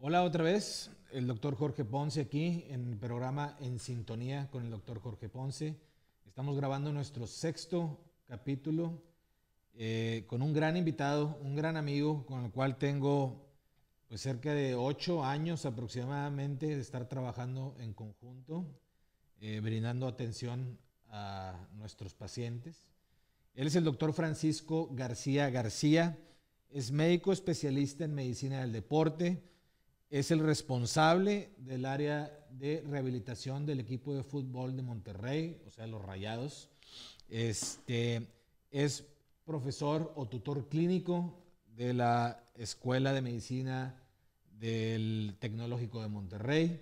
Hola otra vez, el doctor Jorge Ponce aquí en el programa En Sintonía con el doctor Jorge Ponce. Estamos grabando nuestro sexto capítulo eh, con un gran invitado, un gran amigo con el cual tengo pues cerca de ocho años aproximadamente de estar trabajando en conjunto, eh, brindando atención a nuestros pacientes. Él es el doctor Francisco García García, es médico especialista en medicina del deporte, es el responsable del área de rehabilitación del equipo de fútbol de Monterrey, o sea, los Rayados. Este, es profesor o tutor clínico de la Escuela de Medicina del Tecnológico de Monterrey.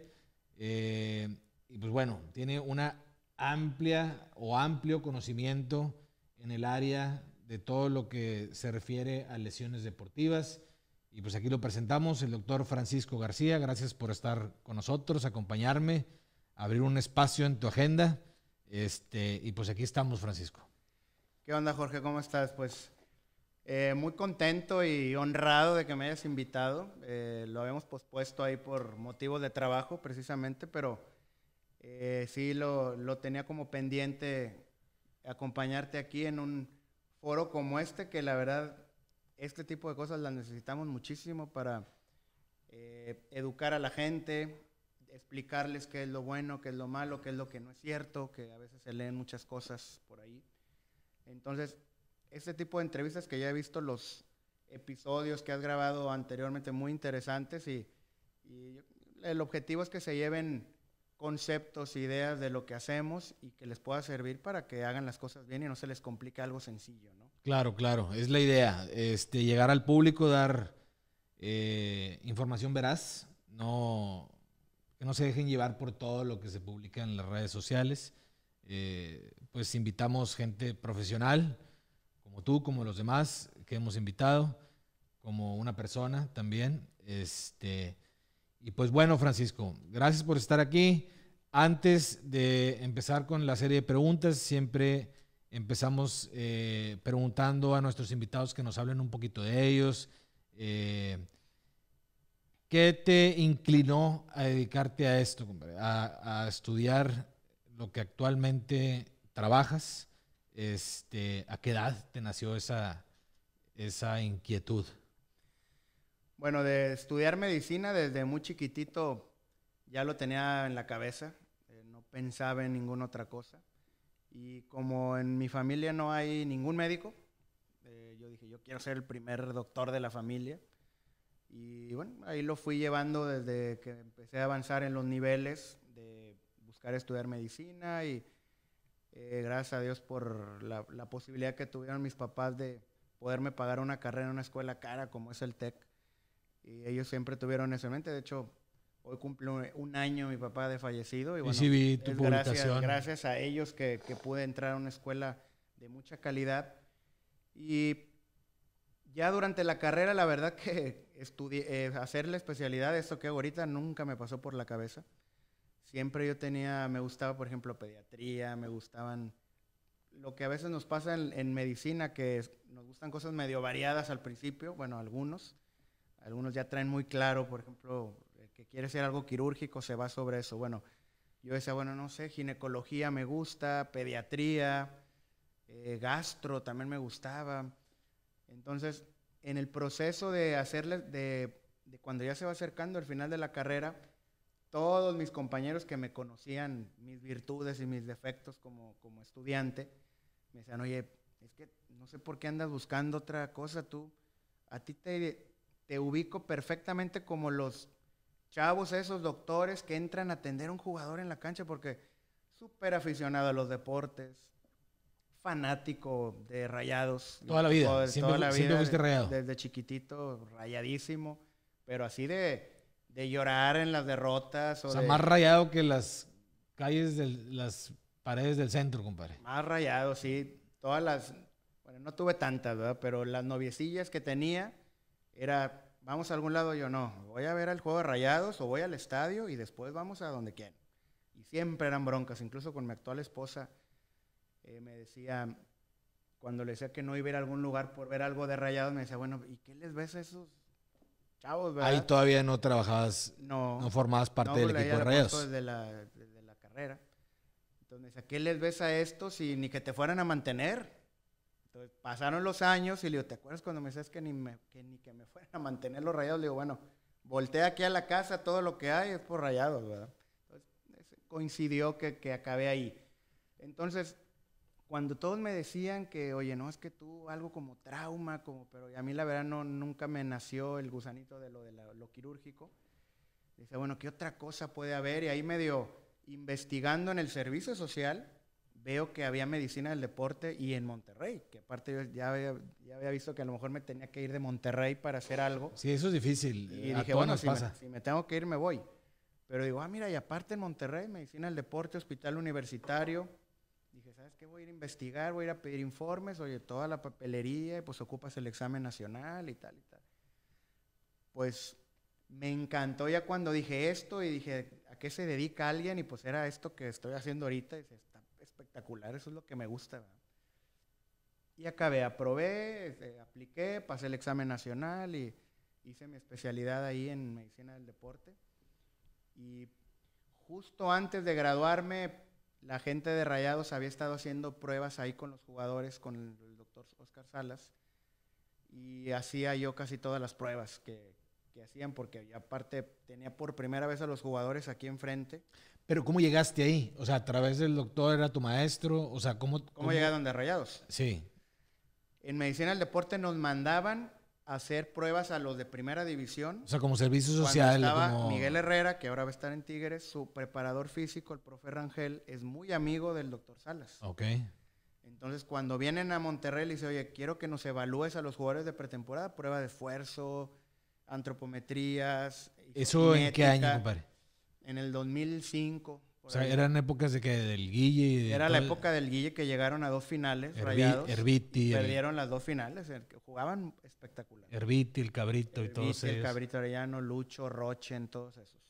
Eh, y pues bueno, tiene una amplia o amplio conocimiento en el área de todo lo que se refiere a lesiones deportivas. Y pues aquí lo presentamos, el doctor Francisco García. Gracias por estar con nosotros, acompañarme, abrir un espacio en tu agenda. Este, y pues aquí estamos, Francisco. ¿Qué onda, Jorge? ¿Cómo estás? Pues eh, muy contento y honrado de que me hayas invitado. Eh, lo habíamos pospuesto ahí por motivos de trabajo, precisamente, pero eh, sí lo, lo tenía como pendiente acompañarte aquí en un foro como este, que la verdad este tipo de cosas las necesitamos muchísimo para eh, educar a la gente, explicarles qué es lo bueno, qué es lo malo, qué es lo que no es cierto, que a veces se leen muchas cosas por ahí. Entonces, este tipo de entrevistas que ya he visto los episodios que has grabado anteriormente muy interesantes y, el objetivo es que se lleven conceptos, ideas de lo que hacemos y que les pueda servir para que hagan las cosas bien y no se les complique algo sencillo, ¿no? Claro, claro, es la idea. Este, llegar al público, dar eh, información veraz, no, que no se dejen llevar por todo lo que se publica en las redes sociales. Eh, pues invitamos gente profesional, como tú, como los demás que hemos invitado, como una persona también. Este, y pues bueno, Francisco, gracias por estar aquí. Antes de empezar con la serie de preguntas, siempre Empezamos eh, preguntando a nuestros invitados que nos hablen un poquito de ellos. Eh, ¿Qué te inclinó a dedicarte a esto, a, estudiar lo que actualmente trabajas? Este, ¿A qué edad te nació esa, inquietud? Bueno, de estudiar medicina desde muy chiquitito ya lo tenía en la cabeza, eh, no pensaba en ninguna otra cosa. Y como en mi familia no hay ningún médico, eh, yo dije, yo quiero ser el primer doctor de la familia. Y bueno, ahí lo fui llevando desde que empecé a avanzar en los niveles de buscar estudiar medicina y eh, gracias a Dios por la, posibilidad que tuvieron mis papás de poderme pagar una carrera en una escuela cara como es el TEC. Y ellos siempre tuvieron eso mente. De hecho, Hoy cumple un año mi papá de fallecido. Y, bueno, gracias, a ellos que, pude entrar a una escuela de mucha calidad. Y ya durante la carrera, la verdad que eh, hacer la especialidad, esto que ahorita nunca me pasó por la cabeza. Siempre yo tenía, me gustaba, por ejemplo, pediatría, me gustaban lo que a veces nos pasa en, medicina, que nos gustan cosas medio variadas al principio, bueno, algunos. Algunos ya traen muy claro, por ejemplo, que quiere ser algo quirúrgico, se va sobre eso. Bueno, yo decía, bueno, no sé, ginecología me gusta, pediatría, eh, gastro también me gustaba. Entonces, en el proceso de hacerle, de, cuando ya se va acercando al final de la carrera, todos mis compañeros que me conocían, mis virtudes y mis defectos como, como estudiante, me decían, oye, es que no sé por qué andas buscando otra cosa tú. A ti te ubico perfectamente como los chavos esos doctores que entran a atender a un jugador en la cancha porque súper aficionado a los deportes, fanático de rayados. Toda la vida. siempre, toda fuiste rayado. Desde, chiquitito, rayadísimo, pero así de, llorar en las derrotas. O, sea, más rayado que las calles, las paredes del centro, compadre. Más rayado, sí. Todas las, bueno, no tuve tantas, ¿verdad? Pero las noviecillas que tenía era vamos a algún lado, yo no, voy a ver el juego de rayados o voy al estadio y después vamos a donde quieran. Y siempre eran broncas, incluso con mi actual esposa eh, me decía, cuando le decía que no iba a ir a algún lugar por ver algo de rayados, me decía, bueno, ¿y qué les ves a esos chavos? ¿verdad? Ahí todavía no trabajabas, no, formabas parte del equipo de la, la carrera. Entonces a ¿qué les ves a estos y ni que te fueran a mantener? pasaron los años y le digo, ¿te acuerdas cuando me decías que ni, que me fueran a mantener los rayados? Le digo, bueno, volteé aquí a la casa, todo lo que hay es por rayados, ¿verdad? Entonces, coincidió que, que acabé ahí. Entonces, cuando todos me decían que, oye, no, es que tú algo como trauma, como, pero a mí la verdad no, nunca me nació el gusanito de lo, de lo quirúrgico. Dice, bueno, ¿qué otra cosa puede haber? Y ahí medio investigando en el servicio social, veo que había medicina del deporte y en Monterrey, que aparte yo ya había, visto que a lo mejor me tenía que ir de Monterrey para hacer algo. Sí, eso es difícil. Y eh, dije, bueno, si me, tengo que ir, me voy. Pero digo, ah, mira, y aparte en Monterrey, medicina del deporte, hospital universitario. Dije, ¿sabes qué? Voy a ir a investigar, voy a ir a pedir informes, oye, toda la papelería, pues ocupas el examen nacional y tal y tal. Pues me encantó ya cuando dije esto y dije, ¿a qué se dedica alguien? Y pues era esto que estoy haciendo ahorita. Y esto espectacular, eso es lo que me gusta. Y acabé, aprobé, este, apliqué, pasé el examen nacional y hice mi especialidad ahí en medicina del deporte. Y justo antes de graduarme, la gente de Rayados había estado haciendo pruebas ahí con los jugadores, con el, doctor Oscar Salas, y hacía yo casi todas las pruebas que, hacían, porque aparte tenía por primera vez a los jugadores aquí enfrente. Pero ¿cómo llegaste ahí? O sea, a través del doctor era tu maestro, o sea, ¿cómo... ¿Cómo, ¿Cómo llegaron de rayados? Sí. En medicina del deporte nos mandaban a hacer pruebas a los de primera división. O sea, como servicio social. Cuando estaba Miguel Herrera, que ahora va a estar en Tigres, su preparador físico, el profe Rangel, es muy amigo del doctor Salas. Ok. Entonces, cuando vienen a Monterrey, le dice, oye, quiero que nos evalúes a los jugadores de pretemporada, prueba de esfuerzo, antropometrías. ¿Eso en qué año, compadre? en el 2005. O sea, eran épocas de que del Guille. Era la época del Guille que llegaron a dos finales rayados. Herbiti. Perdieron las dos finales. Jugaban espectacular. Erviti, el Cabrito y todos el El Cabrito Arellano, Lucho, Roche, en todos esos.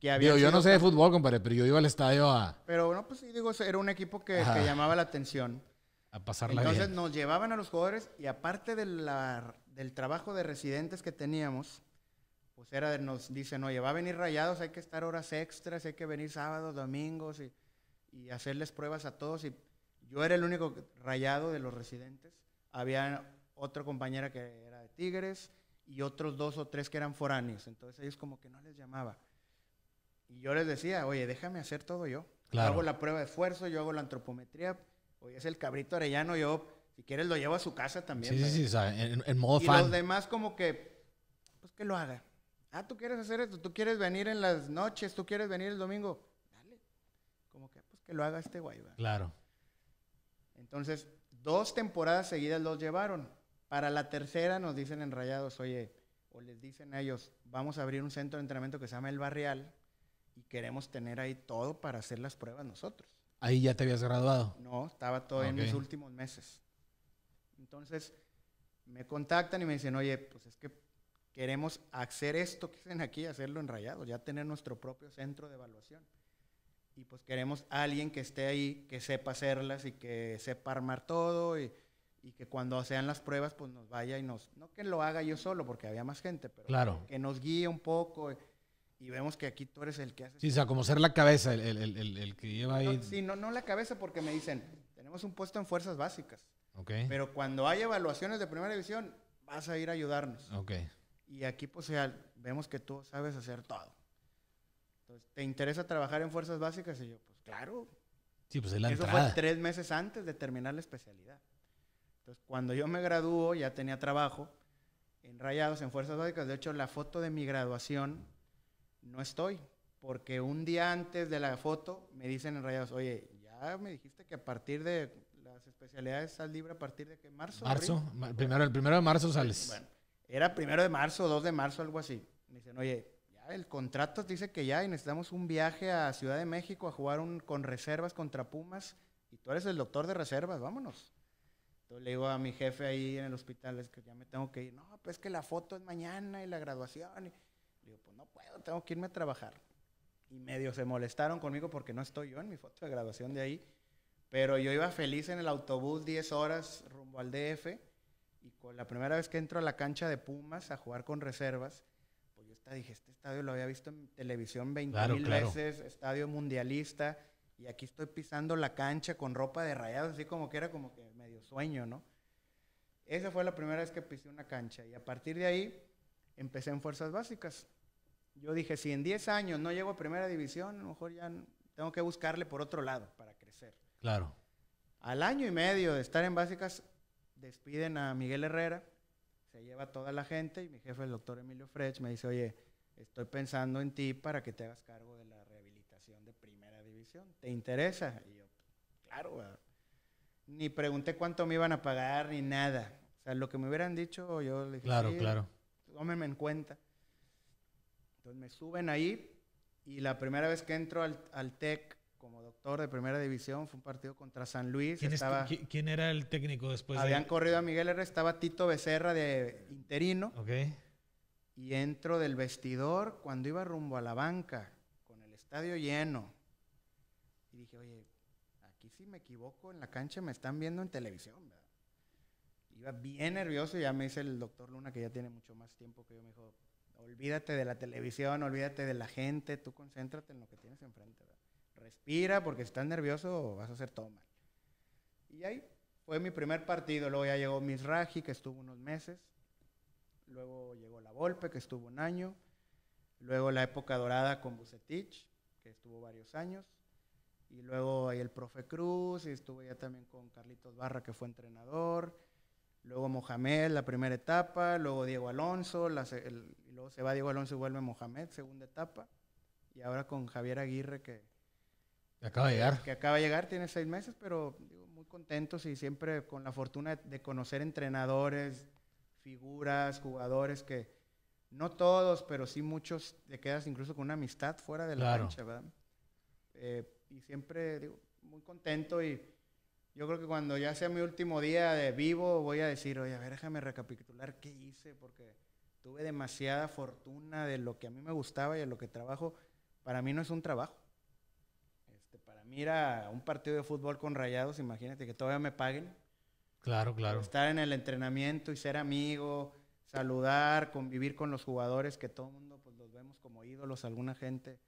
Que había yo no sé de fútbol, compadre, pero yo iba al estadio a... Pero no, pues digo, era un equipo que, llamaba la atención. A pasarla Entonces nos llevaban a los jugadores y aparte de la, del trabajo de residentes que teníamos, pues era, nos dicen, oye, va a venir rayados, hay que estar horas extras, hay que venir sábados, domingos y, hacerles pruebas a todos. Y yo era el único rayado de los residentes. Había otra compañera que era de Tigres y otros dos o tres que eran foráneos. Entonces ellos como que no les llamaba. Y yo les decía, oye, déjame hacer todo yo. Yo hago la prueba de esfuerzo, yo hago la antropometría. Oye, es el cabrito arellano, yo, si quieres, lo llevo a su casa también. Sí, sí, sí, en, modo modo y los demás como que, pues que lo haga. Ah, tú quieres hacer esto, tú quieres venir en las noches, tú quieres venir el domingo. Dale. Como que, pues que lo haga este guay, Claro. Entonces, dos temporadas seguidas los llevaron. Para la tercera nos dicen enrayados, oye, o les dicen a ellos, vamos a abrir un centro de entrenamiento que se llama El Barrial y queremos tener ahí todo para hacer las pruebas nosotros. Ahí ya te habías graduado. No, estaba todo en mis últimos meses. Entonces, me contactan y me dicen, oye, pues es que queremos hacer esto que hacen aquí, hacerlo en ya tener nuestro propio centro de evaluación. Y pues queremos alguien que esté ahí, que sepa hacerlas y que sepa armar todo y, que cuando sean las pruebas pues nos vaya y nos, no que lo haga yo solo porque había más gente, pero claro. que nos guíe un poco y vemos que aquí tú eres el que hace. Sí, o sea, como ser la cabeza, el, el, el, el que lleva ahí. No, sí, no, no la cabeza porque me dicen, tenemos un puesto en fuerzas básicas. Okay. Pero cuando hay evaluaciones de primera división, vas a ir a ayudarnos. Okay. Y aquí pues vemos que tú sabes hacer todo. Entonces, ¿te interesa trabajar en fuerzas básicas? Y yo, pues claro. Sí, pues la Eso fue tres meses antes de terminar la especialidad. Entonces, cuando yo me graduó, ya tenía trabajo en Rayados, en Fuerzas Básicas. De hecho, la foto de mi graduación no estoy, porque un día antes de la foto me dicen en Rayados, oye, ya me dijiste que a partir de las especialidades sal libre a partir de qué? marzo. Marzo, primero, el primero de marzo sales. Era primero de marzo, 2 de marzo, algo así. Me dicen, oye, ya el contrato dice que ya y necesitamos un viaje a Ciudad de México a jugar un, con reservas contra Pumas y tú eres el doctor de reservas, vámonos. Entonces le digo a mi jefe ahí en el hospital, es que ya me tengo que ir. No, pues que la foto es mañana y la graduación. le digo, pues no puedo, tengo que irme a trabajar. Y medio se molestaron conmigo porque no estoy yo en mi foto de graduación de ahí. Pero yo iba feliz en el autobús 10 horas rumbo al DF y con la primera vez que entro a la cancha de Pumas a jugar con reservas, pues yo dije, este estadio lo había visto en televisión 20 mil veces, estadio mundialista, y aquí estoy pisando la cancha con ropa de rayados, así como que era como que medio sueño, ¿no? Esa fue la primera vez que pisé una cancha y a partir de ahí empecé en fuerzas básicas. Yo dije, si en 10 años no llego a primera división, a lo mejor ya tengo que buscarle por otro lado para crecer. Claro. Al año y medio de estar en básicas, despiden a Miguel Herrera, se lleva toda la gente y mi jefe, el doctor Emilio Frech, me dice, oye, estoy pensando en ti para que te hagas cargo de la rehabilitación de primera división. ¿Te interesa? Y yo, claro, ni pregunté cuánto me iban a pagar ni nada. O sea, lo que me hubieran dicho, yo le dije, claro, claro. Tómeme en cuenta. Entonces me suben ahí y la primera vez que entro al, al TEC doctor de primera división, fue un partido contra San Luis. ¿Quién, estaba, era el técnico después? Habían corrido a Miguel R. estaba Tito Becerra de interino. Okay. Y entro del vestidor cuando iba rumbo a la banca, con el estadio lleno. Y dije, oye, aquí si me equivoco en la cancha me están viendo en televisión, Iba bien nervioso y ya me dice el doctor Luna, que ya tiene mucho más tiempo que yo, me dijo, olvídate de la televisión, olvídate de la gente, tú concéntrate en lo que tienes enfrente respira, porque si estás nervioso vas a hacer todo mal. Y ahí fue mi primer partido. Luego ya llegó Misraji, que estuvo unos meses. Luego llegó La Volpe, que estuvo un año. Luego la época dorada con Bucetich, que estuvo varios años. Y luego ahí el profe Cruz, y estuve ya también con Carlitos Barra, que fue entrenador. Luego Mohamed, la primera etapa. Luego Diego Alonso. La, y luego se va Diego Alonso y vuelve Mohamed, segunda etapa. Y ahora con Javier Aguirre, que acaba de llegar. Que acaba de llegar, tiene seis meses, pero muy contentos y siempre con la fortuna de conocer entrenadores, figuras, jugadores que no todos, pero sí muchos te quedas incluso con una amistad fuera de la cancha, ¿verdad? Eh, y siempre digo, muy contento y yo creo que cuando ya sea mi último día de vivo voy a decir, oye, a ver, déjame recapitular qué hice, porque tuve demasiada fortuna de lo que a mí me gustaba y de lo que trabajo. Para mí no es un trabajo mira un partido de fútbol con rayados, imagínate que todavía me paguen. Claro, claro. Estar en el entrenamiento y ser amigo, saludar, convivir con los jugadores que todo el mundo pues, los vemos como ídolos, alguna gente.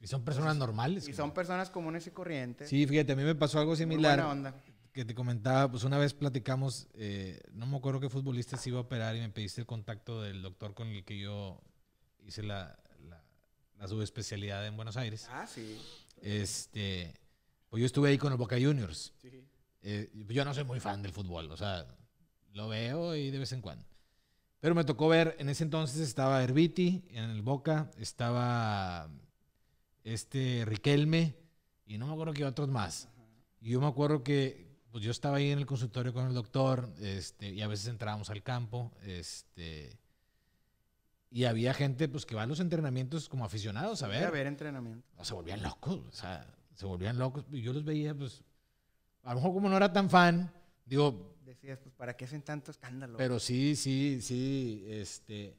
Y son personas normales. Y son personas comunes y corrientes. Sí, fíjate, a mí me pasó algo similar. onda. Que te comentaba, pues una vez platicamos, eh, no me acuerdo qué futbolista se iba a operar y me pediste el contacto del doctor con el que yo hice la, la, la subespecialidad en Buenos Aires. Ah, sí. Este, pues yo estuve ahí con el Boca Juniors. Sí. Eh, yo no soy muy fan del fútbol, o sea, lo veo y de vez en cuando. Pero me tocó ver, en ese entonces estaba Herbiti en el Boca, estaba este Riquelme y no me acuerdo que otros más. Y yo me acuerdo que pues yo estaba ahí en el consultorio con el doctor este, y a veces entrábamos al campo este, y había gente pues que va a los entrenamientos como aficionados a ver. A ver entrenamientos. No, se volvían locos, o sea, se volvían locos. Y yo los veía, pues, a lo mejor como no era tan fan, digo... Decías, pues, ¿para qué hacen tanto escándalo? Pero sí, sí, sí, este...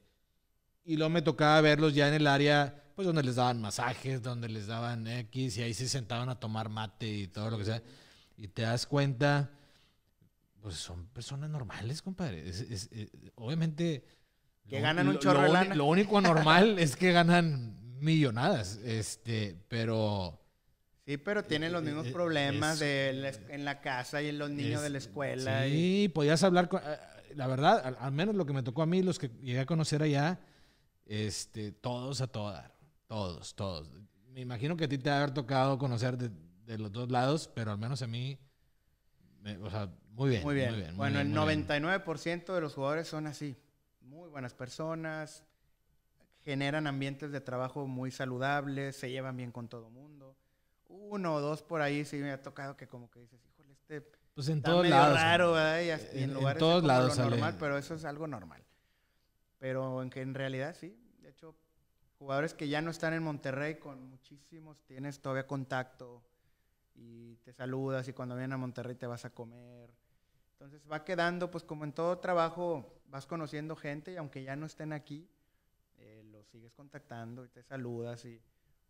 Y luego me tocaba verlos ya en el área, pues, donde les daban masajes, donde les daban X, y ahí se sentaban a tomar mate y todo lo que sea. Y te das cuenta, pues, son personas normales, compadre. Eh, obviamente... Que ganan un chorro lo único normal es que ganan millonadas, este, pero Sí, pero eh, tienen eh, los mismos eh, problemas de en la casa y en los niños de la escuela. Sí, podías hablar con... La verdad, al, menos lo que me tocó a mí, los que llegué a conocer allá, este, todos a todas, todos, todos. Me imagino que a ti te haber tocado conocer de, los dos lados, pero al menos a mí, o sea, muy bien. Muy bien. bueno, el 99% de los jugadores son así, muy buenas personas, generan ambientes de trabajo muy saludables, se llevan bien con todo el mundo uno o dos por ahí sí me ha tocado que como que dices, híjole, este pues en todos lados, raro, ¿verdad? Y en, lugares todos lados normal, pero eso es algo normal. Pero en que en realidad sí, de hecho, jugadores que ya no están en Monterrey con muchísimos tienes todavía contacto y te saludas y cuando vienen a Monterrey te vas a comer. Entonces va quedando, pues como en todo trabajo, vas conociendo gente y aunque ya no estén aquí, eh, los sigues contactando y te saludas y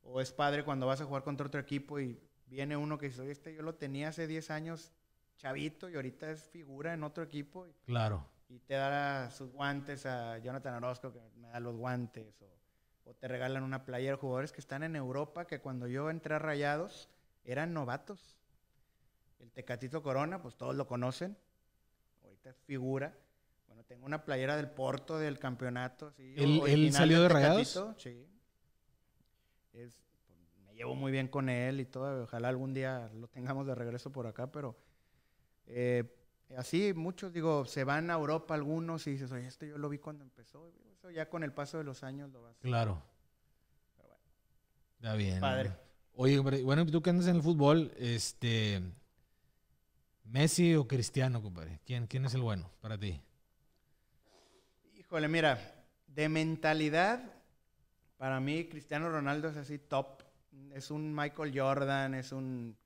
o es padre cuando vas a jugar contra otro equipo y viene uno que dice, oye, este yo lo tenía hace 10 años chavito y ahorita es figura en otro equipo. claro. Y te da sus guantes a Jonathan Orozco, que me da los guantes. O, te regalan una playera. Jugadores que están en Europa, que cuando yo entré a Rayados, eran novatos. El Tecatito Corona, pues todos lo conocen. Ahorita es figura. Bueno, tengo una playera del Porto del campeonato. Sí, ¿Él, salió de Rayados? Sí. Pues, me llevo muy bien con él y todo, ojalá algún día lo tengamos de regreso por acá, pero eh, así muchos, digo, se van a Europa algunos y dices, oye, esto yo lo vi cuando empezó, ya con el paso de los años lo vas. Claro. bueno. Está bien. Padre. Oye, bueno, tú que andas en el fútbol, este, Messi o Cristiano, compadre, ¿quién, quién es el bueno para ti? Híjole, mira, de mentalidad para mí, Cristiano Ronaldo es así top. Es un Michael Jordan, es un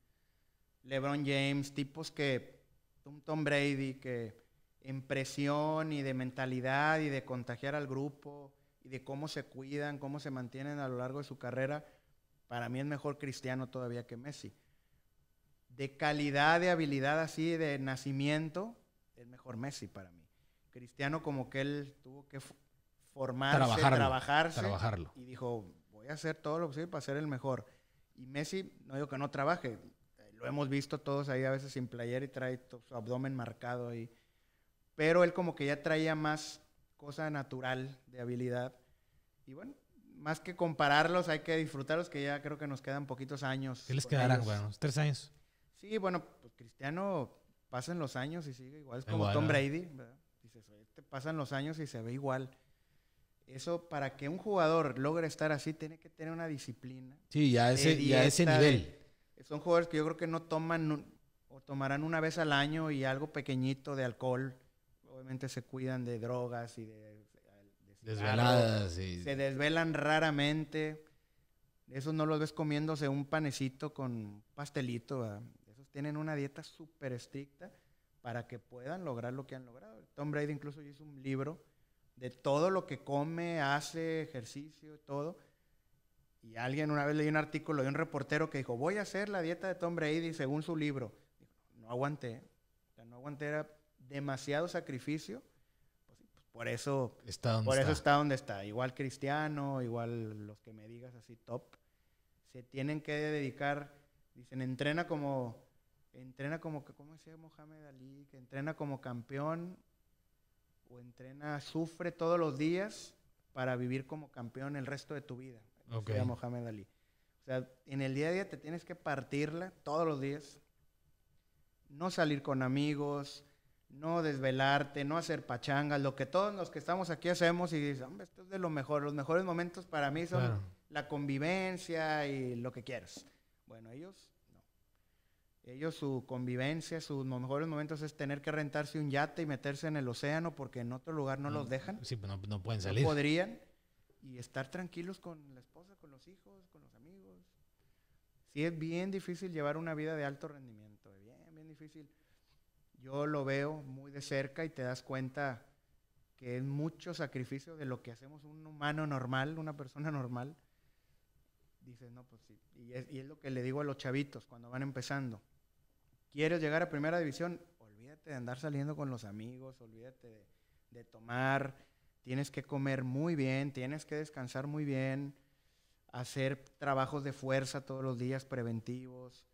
LeBron James, tipos que. Tom Brady que en presión y de mentalidad y de contagiar al grupo y de cómo se cuidan, cómo se mantienen a lo largo de su carrera, para mí es mejor Cristiano todavía que Messi. De calidad, de habilidad así, de nacimiento, es mejor Messi para mí. Cristiano como que él tuvo que formarse, trabajarlo, trabajarse. Trabajarlo. Y dijo, voy a hacer todo lo posible para ser el mejor. Y Messi, no digo que no trabaje, lo hemos visto todos ahí a veces sin player y trae su abdomen marcado ahí. Pero él como que ya traía más cosa natural de habilidad. Y bueno, más que compararlos, hay que disfrutarlos, que ya creo que nos quedan poquitos años. ¿Qué les quedarán, bueno, ¿Tres años? Sí, bueno, pues Cristiano pasan los años y sigue igual. Es como Tom Brady, te pasan los años y se ve igual. Eso para que un jugador logre estar así, tiene que tener una disciplina. Sí, ya ese, ese nivel. son jugadores que yo creo que no toman o tomarán una vez al año y algo pequeñito de alcohol. Obviamente se cuidan de drogas y de... Desveladas. Se desvelan raramente. Eso no los ves comiéndose un panecito con pastelito. Esos tienen una dieta súper estricta para que puedan lograr lo que han logrado. Tom Brady incluso hizo un libro de todo lo que come, hace, ejercicio, todo. Y alguien una vez leí un artículo de un reportero que dijo, voy a hacer la dieta de Tom Brady según su libro. no aguanté, no aguanté, era demasiado sacrificio. Pues pues por eso está donde, por está. Eso está donde está. Igual cristiano, igual los que me digas así top, se tienen que dedicar, dicen, entrena como, entrena como, ¿cómo decía Mohamed Ali? Que entrena como campeón o entrena, sufre todos los días para vivir como campeón el resto de tu vida. Okay. Decía Mohamed Ali. O sea, en el día a día te tienes que partirla todos los días. No salir con amigos, no desvelarte, no hacer pachangas, lo que todos los que estamos aquí hacemos y dices, hombre, esto es de lo mejor. Los mejores momentos para mí son la convivencia y lo que quieras. Bueno, ellos ellos, su convivencia, sus mejores momentos es tener que rentarse un yate y meterse en el océano porque en otro lugar no, los mm, dejan. Sí, pues, no, no pueden salir. podrían. Y estar tranquilos con la esposa, con los hijos, con los amigos. Sí, es bien difícil llevar una vida de alto rendimiento. Bien, bien difícil. Yo lo veo muy de cerca y te das cuenta que es mucho sacrificio de lo que hacemos un humano normal, una persona normal. Dices, no, pues sí. Y es, y es lo que le digo a los chavitos cuando van empezando quieres llegar a primera división, olvídate de andar saliendo con los amigos, olvídate de, tomar, tienes que comer muy bien, tienes que descansar muy bien, hacer trabajos de fuerza todos los días preventivos.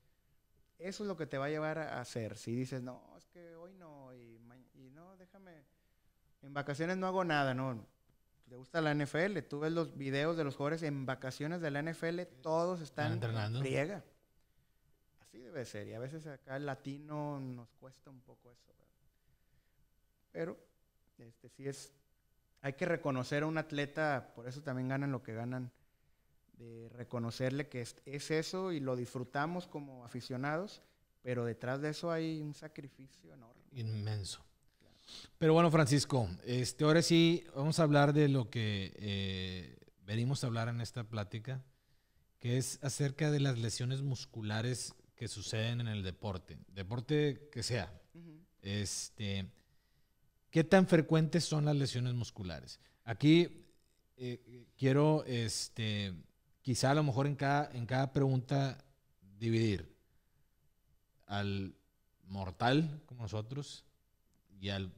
Eso es lo que te va a llevar a hacer. Si dices, no, es que hoy no, y, no, déjame, en vacaciones no hago nada, no. Te gusta la NFL, tú ves los videos de los jugadores en vacaciones de la NFL, todos están, ¿Están en de ser. Y a veces acá el latino nos cuesta un poco eso. Pero este, es, hay que reconocer a un atleta, por eso también ganan lo que ganan, de reconocerle que es, eso y lo disfrutamos como aficionados, pero detrás de eso hay un sacrificio enorme. Inmenso. Pero bueno, Francisco, este, ahora sí vamos a hablar de lo que eh, venimos a hablar en esta plática, que es acerca de las lesiones musculares que suceden en el deporte, deporte que sea. Este, ¿Qué tan frecuentes son las lesiones musculares? Aquí eh, quiero, este, quizá a lo mejor en cada, en cada pregunta dividir al mortal como nosotros y al,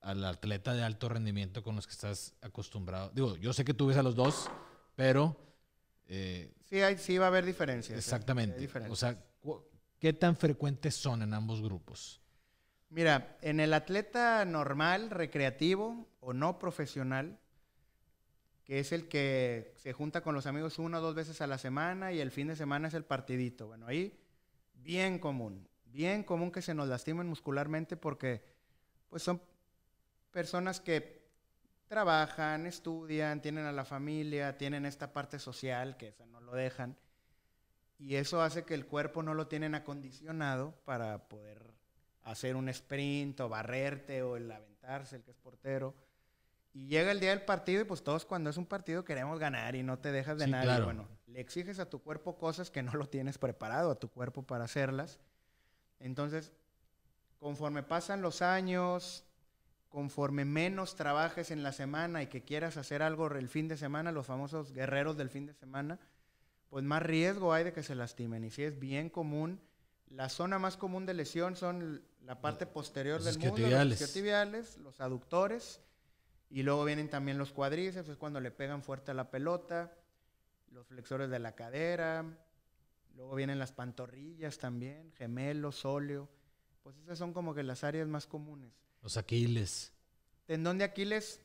atleta de alto rendimiento con los que estás acostumbrado. Digo, yo sé que tú ves a los dos, pero... Eh, sí, hay, sí va a haber diferencias. ¿eh? Exactamente. O sea, ¿Qué tan frecuentes son en ambos grupos? Mira, en el atleta normal, recreativo o no profesional, que es el que se junta con los amigos una o dos veces a la semana y el fin de semana es el partidito. Bueno, ahí bien común, bien común que se nos lastimen muscularmente porque pues son personas que trabajan, estudian, tienen a la familia, tienen esta parte social que no lo dejan. Y eso hace que el cuerpo no lo tienen acondicionado para poder hacer un sprint o barrerte o el aventarse, el que es portero. Y llega el día del partido y pues todos cuando es un partido queremos ganar y no te dejas de nada. Bueno, le exiges a tu cuerpo cosas que no lo tienes preparado a tu cuerpo para hacerlas. Entonces, conforme pasan los años, conforme menos trabajes en la semana y que quieras hacer algo el fin de semana, los famosos guerreros del fin de semana, pues más riesgo hay de que se lastimen. Y si es bien común, la zona más común de lesión son la parte posterior del muslo, los isquiotibiales, los aductores, y luego vienen también los cuadrices, es cuando le pegan fuerte a la pelota, los flexores de la cadera, luego vienen las pantorrillas también, gemelos, óleo. Pues esas son como que las áreas más comunes. Los Aquiles. Tendón de Aquiles,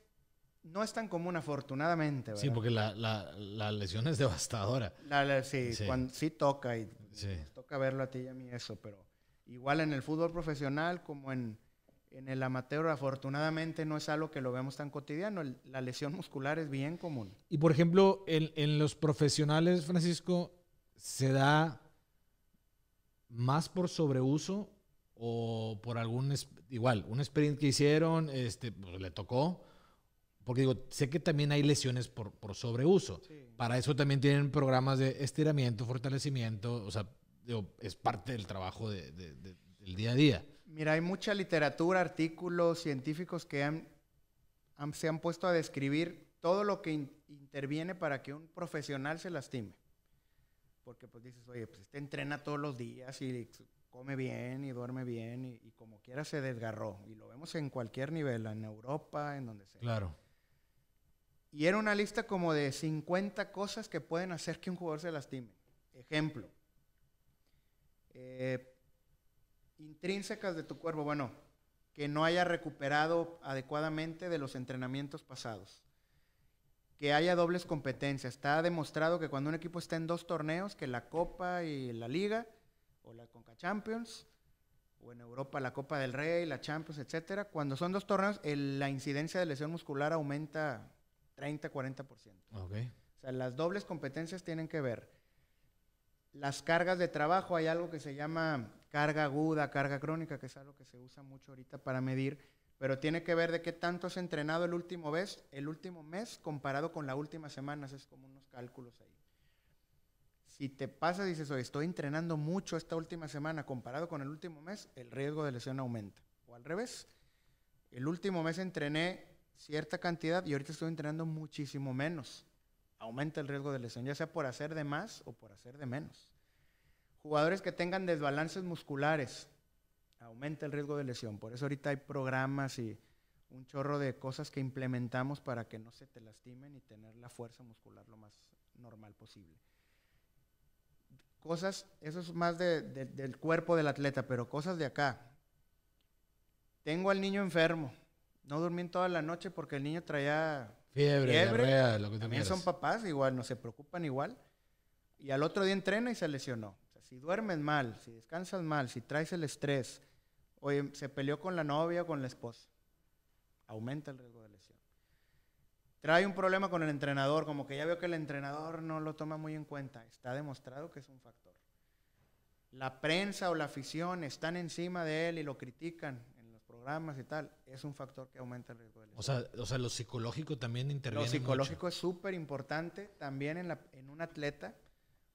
no es tan común, afortunadamente. Sí, porque la, lesión es devastadora. sí, sí. toca y pues, toca verlo a ti y a mí eso, pero igual en el fútbol profesional como en, el amateur, afortunadamente no es algo que lo vemos tan cotidiano. la lesión muscular es bien común. Y por ejemplo, en, los profesionales, Francisco, ¿se da más por sobreuso o por algún, igual, un sprint que hicieron, este, pues, le tocó? Porque digo, sé que también hay lesiones por, por sobreuso. Para eso también tienen programas de estiramiento, fortalecimiento. O sea, es parte del trabajo de, del día a día. Mira, hay mucha literatura, artículos científicos que han, se han puesto a describir todo lo que interviene para que un profesional se lastime. Porque pues dices, oye, pues te este entrena todos los días y come bien y duerme bien y, y, como quiera se desgarró. Y lo vemos en cualquier nivel, en Europa, en donde sea. Claro. Y era una lista como de 50 cosas que pueden hacer que un jugador se lastime. Ejemplo. Eh, intrínsecas de tu cuerpo, bueno, que no haya recuperado adecuadamente de los entrenamientos pasados, que haya dobles competencias. Está demostrado que cuando un equipo está en dos torneos, que la Copa y la Liga, o la Conca Champions, o en Europa la Copa del Rey, la Champions, etcétera, cuando son dos torneos, la incidencia de lesión muscular aumenta 30, 40%. O sea, las dobles competencias tienen que ver. Las cargas de trabajo, hay algo que se llama carga aguda, carga crónica, que es algo que se usa mucho ahorita para medir, pero tiene que ver de qué tanto has entrenado el último, vez, el último mes comparado con la última semana, es como unos cálculos ahí. Si te pasa, dices, oye, estoy entrenando mucho esta última semana comparado con el último mes, el riesgo de lesión aumenta. O al revés, el último mes entrené cierta cantidad y ahorita estoy entrenando muchísimo menos. Aumenta el riesgo de lesión, ya sea por hacer de más o por hacer de menos. Jugadores que tengan desbalances musculares, aumenta el riesgo de lesión. Por eso ahorita hay programas y un chorro de cosas que implementamos para que no se te lastimen y tener la fuerza muscular lo más normal posible. Cosas, eso es más del cuerpo del atleta, pero cosas de acá. Tengo al niño enfermo, no dormí toda la noche porque el niño traía fiebre, También son papás, igual, no se preocupan igual. Y al otro día entrena y se lesionó. si duermes mal, si descansas mal, si traes el estrés, oye, se peleó con la novia o con la esposa, aumenta el riesgo de lesión. Trae un problema con el entrenador, como que ya veo que el entrenador no lo toma muy en cuenta. Está demostrado que es un factor. La prensa o la afición están encima de él y lo critican y tal, es un factor que aumenta el riesgo de O sea, lo psicológico también interviene. Lo psicológico es súper importante también en, la, en un atleta,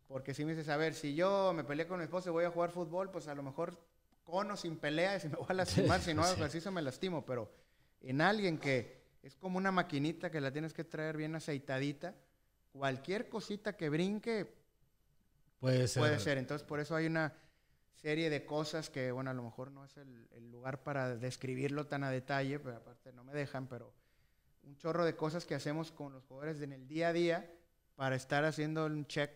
porque si me dices, a ver, si yo me peleé con mi esposo y voy a jugar fútbol, pues a lo mejor con o sin pelea, y si me voy a lastimar, si no hago ejercicio me lastimo, pero en alguien que es como una maquinita que la tienes que traer bien aceitadita, cualquier cosita que brinque puede Puede ser, entonces por eso hay una serie de cosas que, bueno, a lo mejor no es el, lugar para describirlo tan a detalle, pero aparte no me dejan, pero un chorro de cosas que hacemos con los jugadores en el día a día para estar haciendo un check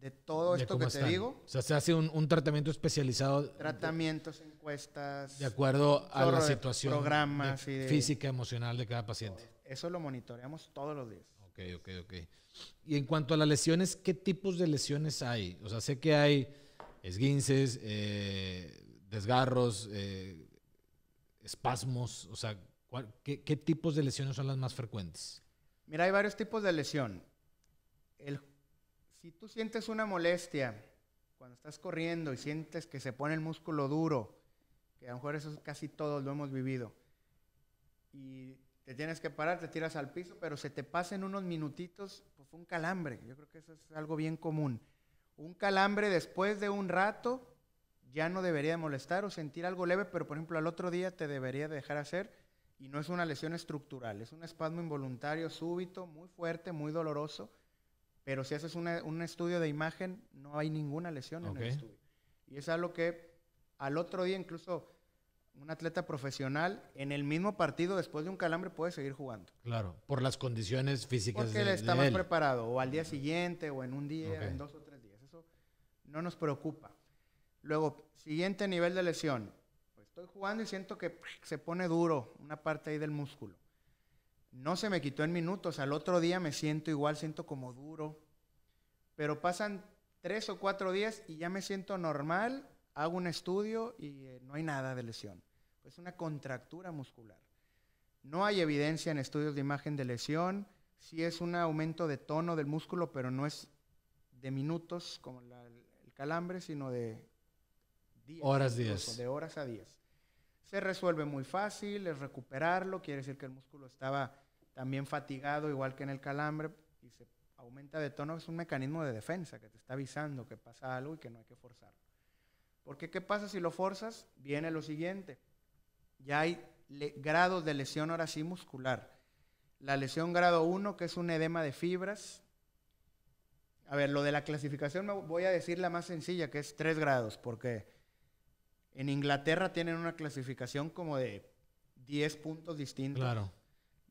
de todo esto que te digo. O sea, se hace un, un tratamiento especializado. Tratamientos, encuestas. De acuerdo a la situación. Programas. física, emocional de cada paciente. Eso lo monitoreamos todos los días. Ok, ok, ok. Y en cuanto a las lesiones, ¿qué tipos de lesiones hay? O sea, sé que hay esguinces, eh, desgarros, eh, espasmos, o sea, qué, tipos de lesiones son las más frecuentes? Mira, hay varios tipos de lesión. si tú sientes una molestia cuando estás corriendo y sientes que se pone el músculo duro, que a lo mejor eso casi todos lo hemos vivido, y te tienes que parar, te tiras al piso, pero se te en unos minutitos, pues fue un calambre. Yo creo que eso es algo bien común. Un calambre después de un rato ya no debería molestar o sentir algo leve, pero por ejemplo al otro día te debería dejar hacer y no es una lesión estructural, es un espasmo involuntario súbito, muy fuerte, muy doloroso, pero si haces un estudio de imagen no hay ninguna lesión en el estudio. Y es algo que al otro día incluso un atleta profesional en el mismo partido después de un calambre puede seguir jugando. Claro, por las condiciones físicas. Porque de, está preparado, o al día siguiente, o en un día, en dos o tres no nos preocupa. Luego, siguiente nivel de lesión. Pues, estoy jugando y siento que se pone duro una parte ahí del músculo. No se me quitó en minutos, al otro día me siento igual, siento como duro. Pero pasan tres o cuatro días y ya me siento normal, hago un estudio y eh, no hay nada de lesión. Es una contractura muscular. No hay evidencia en estudios de imagen de lesión. Sí es un aumento de tono del músculo, pero no es de minutos como la calambre sino de horas 10. De horas a 10. Se resuelve muy fácil, es recuperarlo, quiere decir que el músculo estaba también fatigado, igual que en el calambre, y se aumenta de tono, es un mecanismo de defensa que te está avisando que pasa algo y que no hay que forzarlo. Porque ¿qué pasa si lo forzas? Viene lo siguiente. Ya hay grados de lesión ahora sí muscular. La lesión grado 1, que es un edema de fibras, a ver, lo de la clasificación voy a decir la más sencilla, que es tres grados, porque en Inglaterra tienen una clasificación como de 10 puntos distintos. Claro.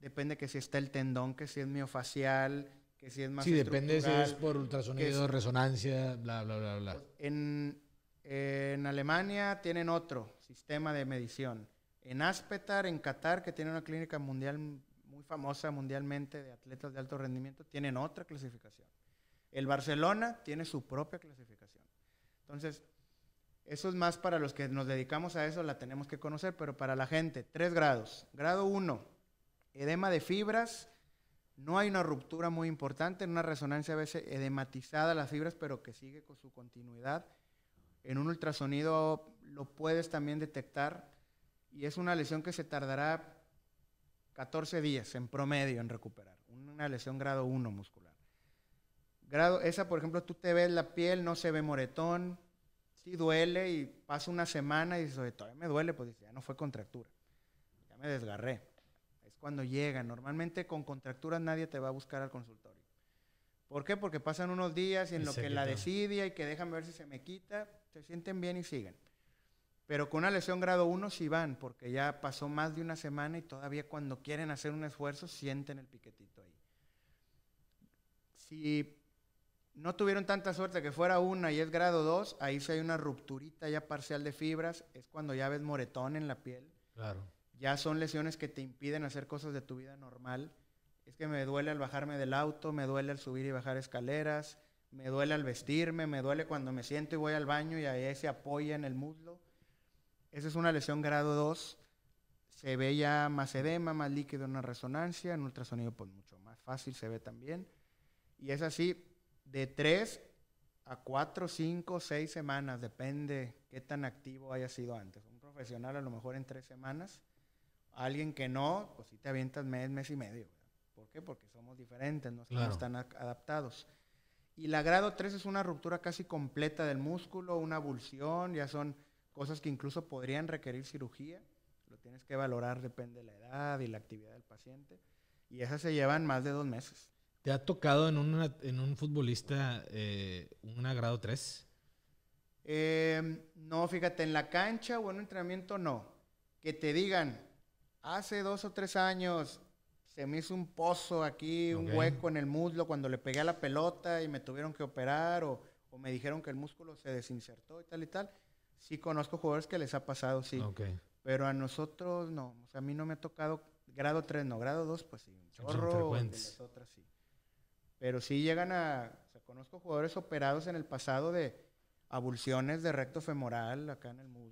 Depende que si está el tendón, que si es miofacial, que si es más. Sí, depende si es por ultrasonido, resonancia, bla, bla, bla, bla. En, en Alemania tienen otro sistema de medición. En Aspetar, en Qatar, que tiene una clínica mundial muy famosa mundialmente de atletas de alto rendimiento, tienen otra clasificación. El Barcelona tiene su propia clasificación. Entonces, eso es más para los que nos dedicamos a eso, la tenemos que conocer, pero para la gente, tres grados. Grado 1, edema de fibras. No hay una ruptura muy importante, en una resonancia a veces edematizada las fibras, pero que sigue con su continuidad. En un ultrasonido lo puedes también detectar y es una lesión que se tardará 14 días en promedio en recuperar. Una lesión grado 1 muscular grado, esa por ejemplo, tú te ves la piel, no se ve moretón, sí duele y pasa una semana y dices, todavía me duele, pues ya no fue contractura, ya me desgarré. Es cuando llega, normalmente con contractura nadie te va a buscar al consultorio. ¿Por qué? Porque pasan unos días y en lo que la decidia y que dejan ver si se me quita, se sienten bien y siguen. Pero con una lesión grado 1 sí van, porque ya pasó más de una semana y todavía cuando quieren hacer un esfuerzo sienten el piquetito ahí. Si no tuvieron tanta suerte que fuera una y es grado 2, ahí sí hay una rupturita ya parcial de fibras, es cuando ya ves moretón en la piel. Claro. Ya son lesiones que te impiden hacer cosas de tu vida normal. Es que me duele al bajarme del auto, me duele al subir y bajar escaleras, me duele al vestirme, me duele cuando me siento y voy al baño y ahí se apoya en el muslo. Esa es una lesión grado 2. Se ve ya más edema, más líquido en una resonancia, en ultrasonido pues mucho más fácil se ve también. Y es así, de tres a cuatro, cinco, seis semanas, depende qué tan activo haya sido antes. Un profesional a lo mejor en tres semanas, alguien que no, pues si te avientas mes, mes y medio. ¿Por qué? Porque somos diferentes, no estamos tan adaptados. Y la grado 3 es una ruptura casi completa del músculo, una abulsión, ya son cosas que incluso podrían requerir cirugía. Lo tienes que valorar, depende de la edad y la actividad del paciente. Y esas se llevan más de dos meses. ¿Te ha tocado en, en un futbolista eh, una grado 3? Em, no, fíjate, en la cancha o en un entrenamiento no. Que te digan, hace dos o tres años se me hizo un pozo aquí, un hueco en el muslo cuando le pegué a la pelota y me tuvieron que operar o, me dijeron que el músculo se desinsertó y tal y tal. Sí conozco jugadores que les ha pasado, sí. Pero a nosotros no, a mí no me ha tocado grado 3, no, grado 2 pues sí, un chorro, de las otras sí. Pero sí llegan a, conozco jugadores operados en el pasado de abulsiones de recto femoral acá en el muslo.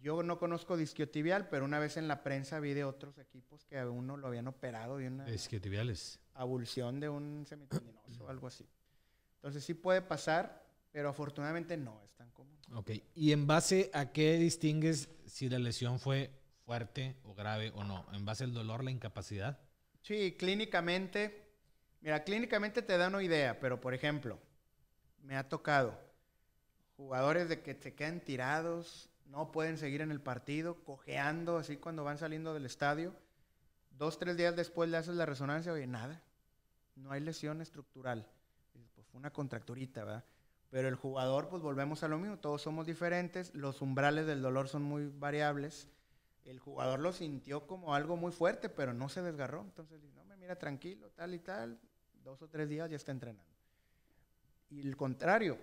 yo no conozco disquiotibial, pero una vez en la prensa vi de otros equipos que a uno lo habían operado de una Disquiotibiales. abulsión de un semitendinoso o algo así. Entonces sí puede pasar, pero afortunadamente no es tan común. Ok, ¿y en base a qué distingues si la lesión fue fuerte o grave o no? ¿En base al dolor, la incapacidad? Sí, clínicamente, mira, clínicamente te da una idea, pero por ejemplo, me ha tocado jugadores de que se quedan tirados, no pueden seguir en el partido, cojeando así cuando van saliendo del estadio. Dos, tres días después le haces la resonancia, oye, nada, no hay lesión estructural. Pues fue una contracturita, ¿verdad? Pero el jugador, pues volvemos a lo mismo, todos somos diferentes, los umbrales del dolor son muy variables el jugador lo sintió como algo muy fuerte, pero no se desgarró. Entonces, no, me mira tranquilo, tal y tal, dos o tres días ya está entrenando. Y el contrario,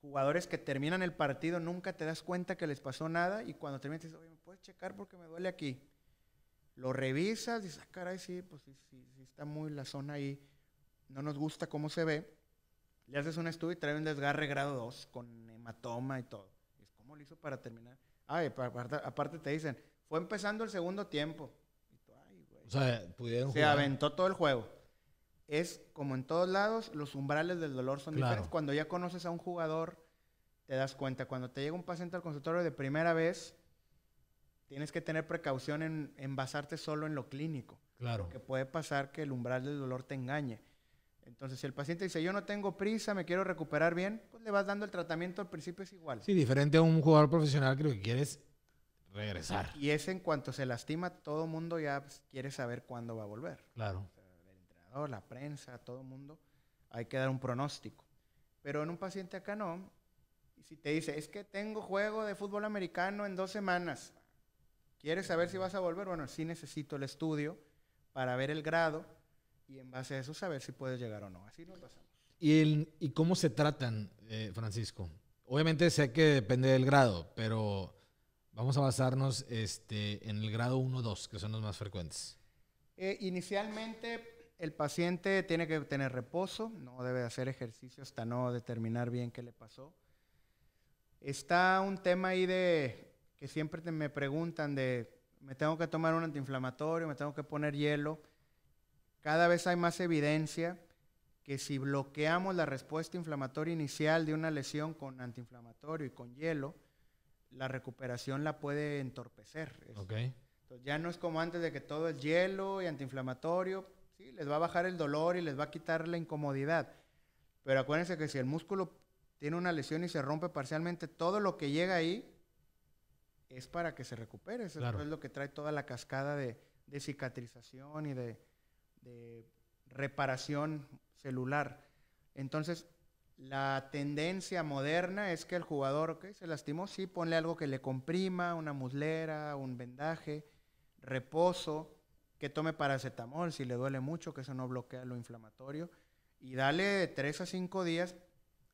jugadores que terminan el partido, nunca te das cuenta que les pasó nada y cuando terminas dices, oye, ¿me puedes checar porque me duele aquí? Lo revisas, dices, ah, caray, sí, pues sí, sí, está muy la zona ahí, no nos gusta cómo se ve. Le haces un estudio y trae un desgarre grado 2 con hematoma y todo. ¿Cómo lo hizo para terminar? Ay, aparte, te dicen, fue empezando el segundo tiempo. O sea, Se aventó todo el juego. Es como en todos lados, los umbrales del dolor son diferentes. Cuando ya conoces a un jugador, te das cuenta. Cuando te llega un paciente al consultorio de primera vez, tienes que tener precaución en, en basarte solo en lo clínico. Claro. Porque puede pasar que el umbral del dolor te engañe. Entonces, si el paciente dice, yo no tengo prisa, me quiero recuperar bien, pues le vas dando el tratamiento al principio es igual. Sí, diferente a un jugador profesional que que quiere regresar. Y es en cuanto se lastima, todo mundo ya pues, quiere saber cuándo va a volver. Claro. el entrenador, la prensa, todo mundo, hay que dar un pronóstico. Pero en un paciente acá no. Y si te dice, es que tengo juego de fútbol americano en dos semanas, ¿quieres saber si vas a volver? Bueno, sí necesito el estudio para ver el grado y en base a eso saber si puedes llegar o no. Así nos pasamos. ¿Y, el, y cómo se tratan, eh, Francisco? Obviamente sé que depende del grado, pero vamos a basarnos este, en el grado 1-2, que son los más frecuentes. Eh, inicialmente, el paciente tiene que tener reposo, no debe hacer ejercicio hasta no determinar bien qué le pasó. Está un tema ahí de que siempre me preguntan de, me tengo que tomar un antiinflamatorio, me tengo que poner hielo. Cada vez hay más evidencia que si bloqueamos la respuesta inflamatoria inicial de una lesión con antiinflamatorio y con hielo, la recuperación la puede entorpecer. Entonces, ya no es como antes de que todo es hielo y antiinflamatorio, sí, les va a bajar el dolor y les va a quitar la incomodidad. Pero acuérdense que si el músculo tiene una lesión y se rompe parcialmente, todo lo que llega ahí es para que se recupere. Eso es lo que trae toda la cascada de cicatrización y de, de reparación celular. Entonces, la tendencia moderna es que el jugador que se lastimó, sí, pone algo que le comprima, una muslera, un vendaje, reposo, que tome paracetamol si le duele mucho, que eso no bloquea lo inflamatorio, y dale de 3 a 5 días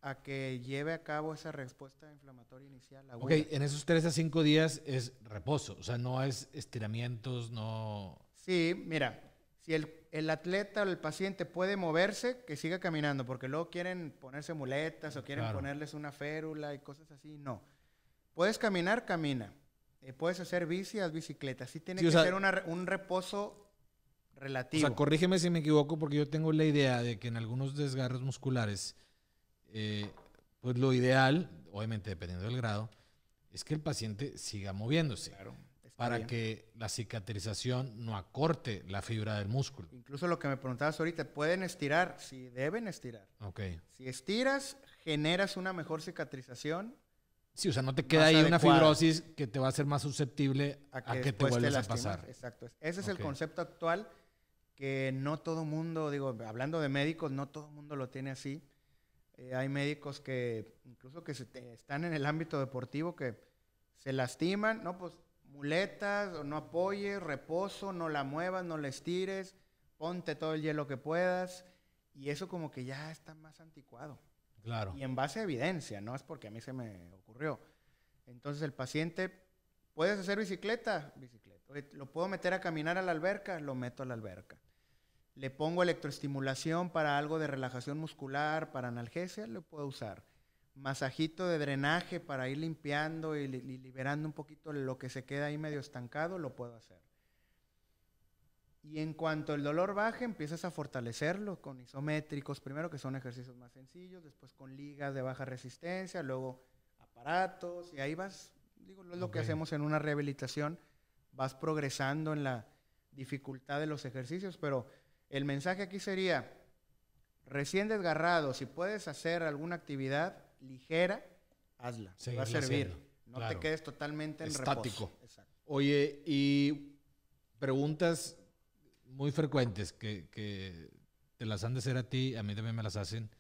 a que lleve a cabo esa respuesta inflamatoria inicial. en esos 3 a 5 días es reposo, o sea, no es estiramientos, no... Sí, mira, si el, atleta o el paciente puede moverse, que siga caminando, porque luego quieren ponerse muletas o quieren ponerles una férula y cosas así. No. Puedes caminar, camina. Eh, puedes hacer bici, haz bicicleta. Sí tiene que ser un reposo relativo. O sea, corrígeme si me equivoco, porque yo tengo la idea de que en algunos desgarros musculares, eh, pues lo ideal, obviamente dependiendo del grado, es que el paciente siga moviéndose. Claro para que la cicatrización no acorte la fibra del músculo. Incluso lo que me preguntabas ahorita, pueden estirar, sí, deben estirar. Ok. Si estiras, generas una mejor cicatrización. Sí, o sea, no te queda ahí una fibrosis que te va a ser más susceptible a que, te vuelvas a pasar. Exacto. Ese es el concepto actual que no todo mundo, digo, hablando de médicos, no todo mundo lo tiene así. Eh, hay médicos que, incluso que están en el ámbito deportivo, que se lastiman, no, pues muletas, o no apoyes, reposo, no la muevas, no la estires, ponte todo el hielo que puedas. Y eso como que ya está más anticuado. Claro. Y en base a evidencia, no es porque a mí se me ocurrió. Entonces el paciente, ¿puedes hacer bicicleta? Bicicleta. ¿Lo puedo meter a caminar a la alberca? Lo meto a la alberca. ¿Le pongo electroestimulación para algo de relajación muscular, para analgesia? Lo puedo usar masajito de drenaje para ir limpiando y, liberando un poquito lo que se queda ahí medio estancado, lo puedo hacer. Y en cuanto el dolor baje, empiezas a fortalecerlo con isométricos, primero que son ejercicios más sencillos, después con ligas de baja resistencia, luego aparatos, y ahí vas, digo, es lo que hacemos en una rehabilitación, vas progresando en la dificultad de los ejercicios, pero el mensaje aquí sería, recién desgarrado, si puedes hacer alguna actividad, ligera, hazla. va a servir. No te quedes totalmente en reposo. Oye, y preguntas muy frecuentes que, te las han de hacer a ti, a mí también me las hacen.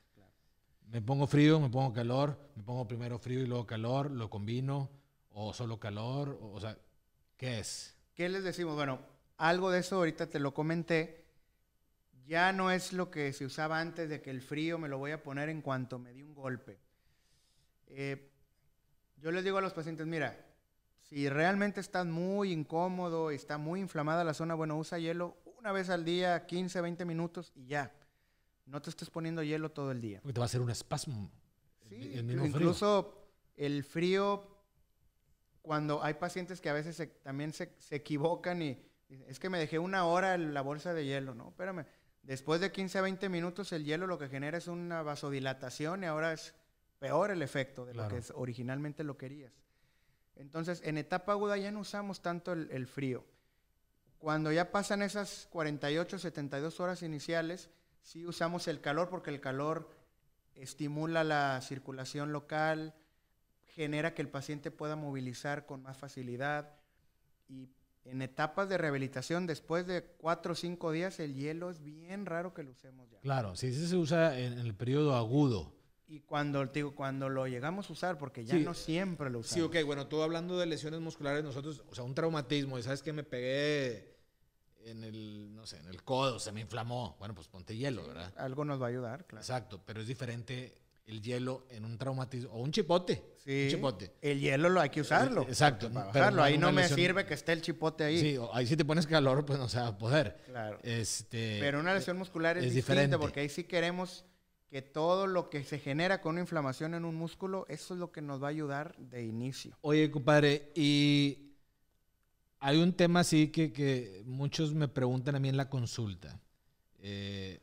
Me pongo frío, me pongo calor, me pongo primero frío y luego calor, lo combino, o solo calor, o sea, ¿qué es? ¿Qué les decimos? Bueno, algo de eso ahorita te lo comenté. Ya no es lo que se usaba antes de que el frío me lo voy a poner en cuanto me di un golpe. Eh, yo les digo a los pacientes, mira, si realmente estás muy incómodo, está muy inflamada la zona, bueno, usa hielo una vez al día, 15, 20 minutos y ya. No te estés poniendo hielo todo el día. Porque te va a hacer un espasmo. Sí, incluso el frío, cuando hay pacientes que a veces también se, equivocan y es que me dejé una hora la bolsa de hielo, ¿no? Espérame. Después de 15 a 20 minutos, el hielo lo que genera es una vasodilatación y ahora es peor el efecto de lo que originalmente lo querías. Entonces, en etapa aguda ya no usamos tanto el, frío. Cuando ya pasan esas 48, 72 horas iniciales, sí usamos el calor porque el calor estimula la circulación local, genera que el paciente pueda movilizar con más facilidad y en etapas de rehabilitación, después de 4 o 5 días, el hielo es bien raro que lo usemos ya. Claro, si se usa en el periodo agudo. Y cuando, digo, cuando lo llegamos a usar, porque ya no siempre lo usamos. Sí, ok, bueno, tú hablando de lesiones musculares, nosotros, o sea, un traumatismo, y sabes que me pegué en el, no sé, en el codo, se me inflamó. Bueno, pues ponte hielo, ¿verdad? Algo nos va a ayudar, claro. Exacto, pero es diferente el hielo en un traumatismo, o un chipote. Sí. Un chipote. El hielo lo hay que usarlo. Eh, exacto. Pero ahí no me sirve que esté el chipote ahí. Sí, ahí si te pones calor, pues no se va a poder. Claro. Este, pero una lesión muscular es diferente porque ahí sí queremos que todo lo que se genera con una inflamación en un músculo, eso es lo que nos va a ayudar de inicio. Oye, compadre, y hay un tema así que, que muchos me preguntan a mí en la consulta. Eh,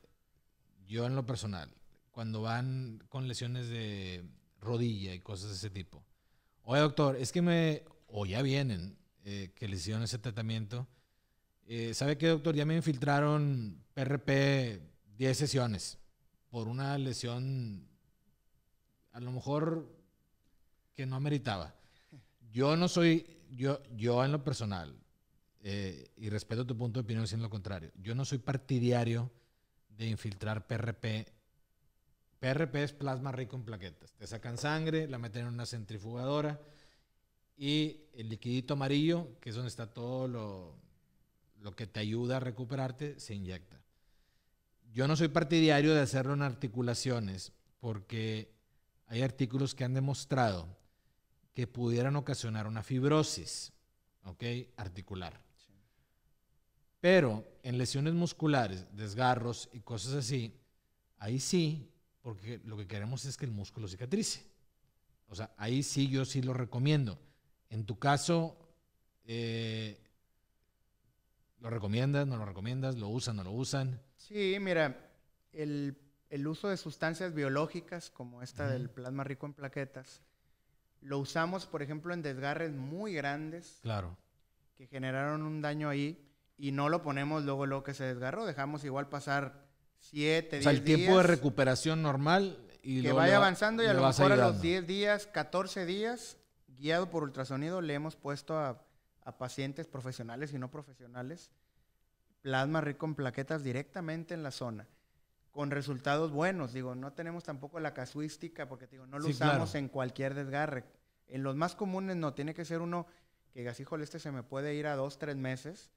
yo en lo personal, cuando van con lesiones de rodilla y cosas de ese tipo. Oye, doctor, es que me... O ya vienen, eh, que les hicieron ese tratamiento. Eh, ¿Sabe qué, doctor? Ya me infiltraron PRP 10 sesiones por una lesión a lo mejor que no meritaba. Yo no soy, yo, yo en lo personal, eh, y respeto tu punto de opinión sin lo contrario, yo no soy partidario de infiltrar PRP. PRP es plasma rico en plaquetas. Te sacan sangre, la meten en una centrifugadora y el liquidito amarillo, que es donde está todo lo que te ayuda a recuperarte, se inyecta. Yo no soy partidario de hacerlo en articulaciones porque hay artículos que han demostrado que pudieran ocasionar una fibrosis ¿ok? articular. Pero en lesiones musculares, desgarros y cosas así, ahí sí, porque lo que queremos es que el músculo cicatrice. O sea, ahí sí yo sí lo recomiendo. En tu caso, eh, ¿lo recomiendas, no lo recomiendas? ¿Lo usan, no lo usan? Sí, mira, el, uso de sustancias biológicas como esta del plasma rico en plaquetas, lo usamos, por ejemplo, en desgarres muy grandes. Claro. Que generaron un daño ahí y no lo ponemos luego lo que se desgarró, dejamos igual pasar siete días. O sea, el tiempo de recuperación normal y que vaya avanzando y a lo mejor a los 10 días, 14 días, guiado por ultrasonido le hemos puesto a pacientes profesionales y no profesionales plasma rico en plaquetas directamente en la zona, con resultados buenos. Digo, no tenemos tampoco la casuística, porque digo, no lo usamos en cualquier desgarre. En los más comunes no, tiene que ser uno que digas, híjole, este se me puede ir a dos, tres meses.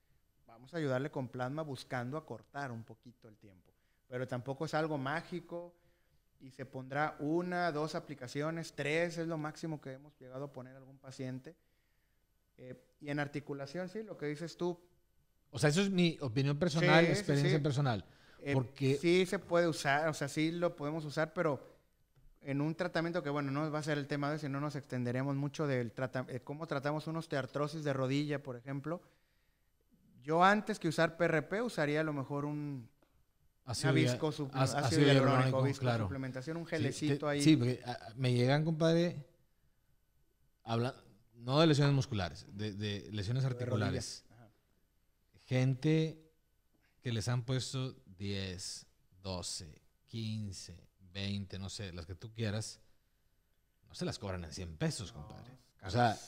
Vamos a ayudarle con plasma buscando acortar un poquito el tiempo. Pero tampoco es algo mágico y se pondrá una, dos aplicaciones, tres es lo máximo que hemos llegado a poner a algún paciente. Eh, y en articulación, sí, lo que dices tú, o sea, eso es mi opinión personal, experiencia personal. Eh, porque... sí se puede usar, o sea, sí lo podemos usar, pero en un tratamiento que, bueno, no va a ser el tema de si no nos extenderemos mucho del eh, cómo tratamos unos teartrosis de rodilla, por ejemplo. Yo antes que usar PRP usaría a lo mejor un, Ácido una hialurónico, claro. un gelecito ahí. Sí, ah, ah, me llegan, compadre, habla, no de lesiones musculares, de, lesiones articulares. Gente que les han puesto 10, 12, 15, 20, no sé, las que tú quieras, no se las cobran en 100 pesos, compadre. O sea,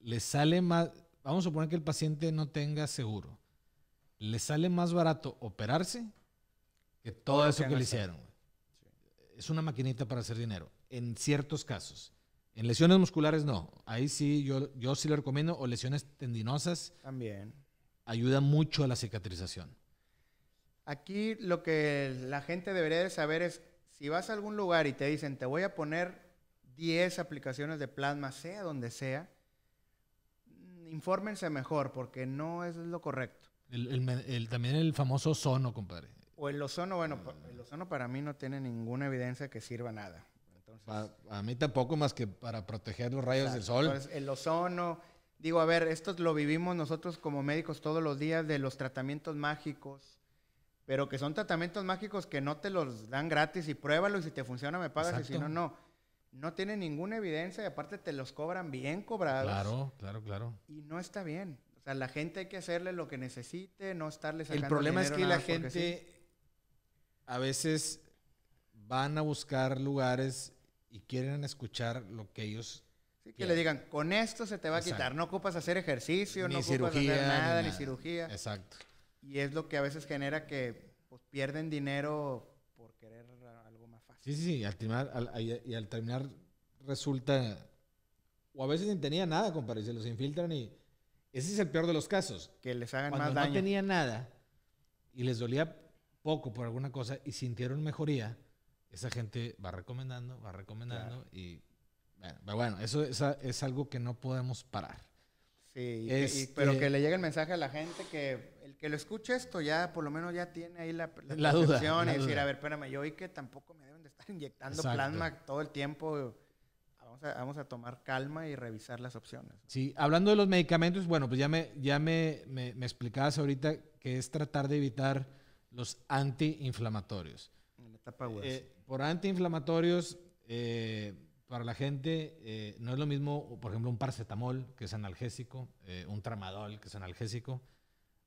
les sale más, vamos a suponer que el paciente no tenga seguro, le sale más barato operarse que todo, eso que, le hicieron. Es una maquinita para hacer dinero, en ciertos casos. En lesiones musculares no, ahí sí yo, yo sí le recomiendo, o lesiones tendinosas. También ayuda mucho a la cicatrización. Aquí lo que la gente debería de saber es, si vas a algún lugar y te dicen, te voy a poner 10 aplicaciones de plasma, sea donde sea, infórmense mejor porque no es lo correcto. El, también el famoso ozono, compadre. O el ozono, bueno, el ozono para mí no tiene ninguna evidencia que sirva nada. a mí tampoco más que para proteger los rayos del sol. el ozono, digo, a ver, esto lo vivimos nosotros como médicos todos los días de los tratamientos mágicos, pero que son tratamientos mágicos que no te los dan gratis y pruébalo y si te funciona me pagas y si no, no. No tiene ninguna evidencia y aparte te los cobran bien cobrados. Claro, claro, claro. Y no está bien. O sea, la gente hay que hacerle lo que necesite, no estarle sacando El problema es que la gente a veces van a buscar lugares y quieren escuchar lo que ellos que le digan, con esto se te va a quitar, no ocupas hacer ejercicio, ni no ocupas cirugía, hacer nada, ni, cirugía. Exacto. Y es lo que a veces genera que pues, pierden dinero por querer algo más fácil. Sí, sí, y al terminar, y al terminar resulta, o a veces ni tenía nada, compadre, y se los infiltran y ese es el peor de los casos. Que les hagan más daño. no tenía nada y les dolía poco por alguna cosa y sintieron mejoría, esa gente va recomendando, va recomendando y bueno, pero bueno, eso es, algo que no podemos parar. Sí, este, pero que le llegue el mensaje a la gente que el que lo escuche esto ya, por lo menos ya tiene ahí la, la, duda, y decir, a ver, espérame, yo vi que tampoco me deben de estar inyectando plasma todo el tiempo. Vamos a, vamos a, tomar calma y revisar las opciones. Sí, hablando de los medicamentos, bueno, pues ya me, ya me, me, explicabas ahorita que es tratar de evitar los antiinflamatorios. Eh, por antiinflamatorios, eh, para la gente eh, no es lo mismo, por ejemplo, un paracetamol, que es analgésico, eh, un tramadol, que es analgésico,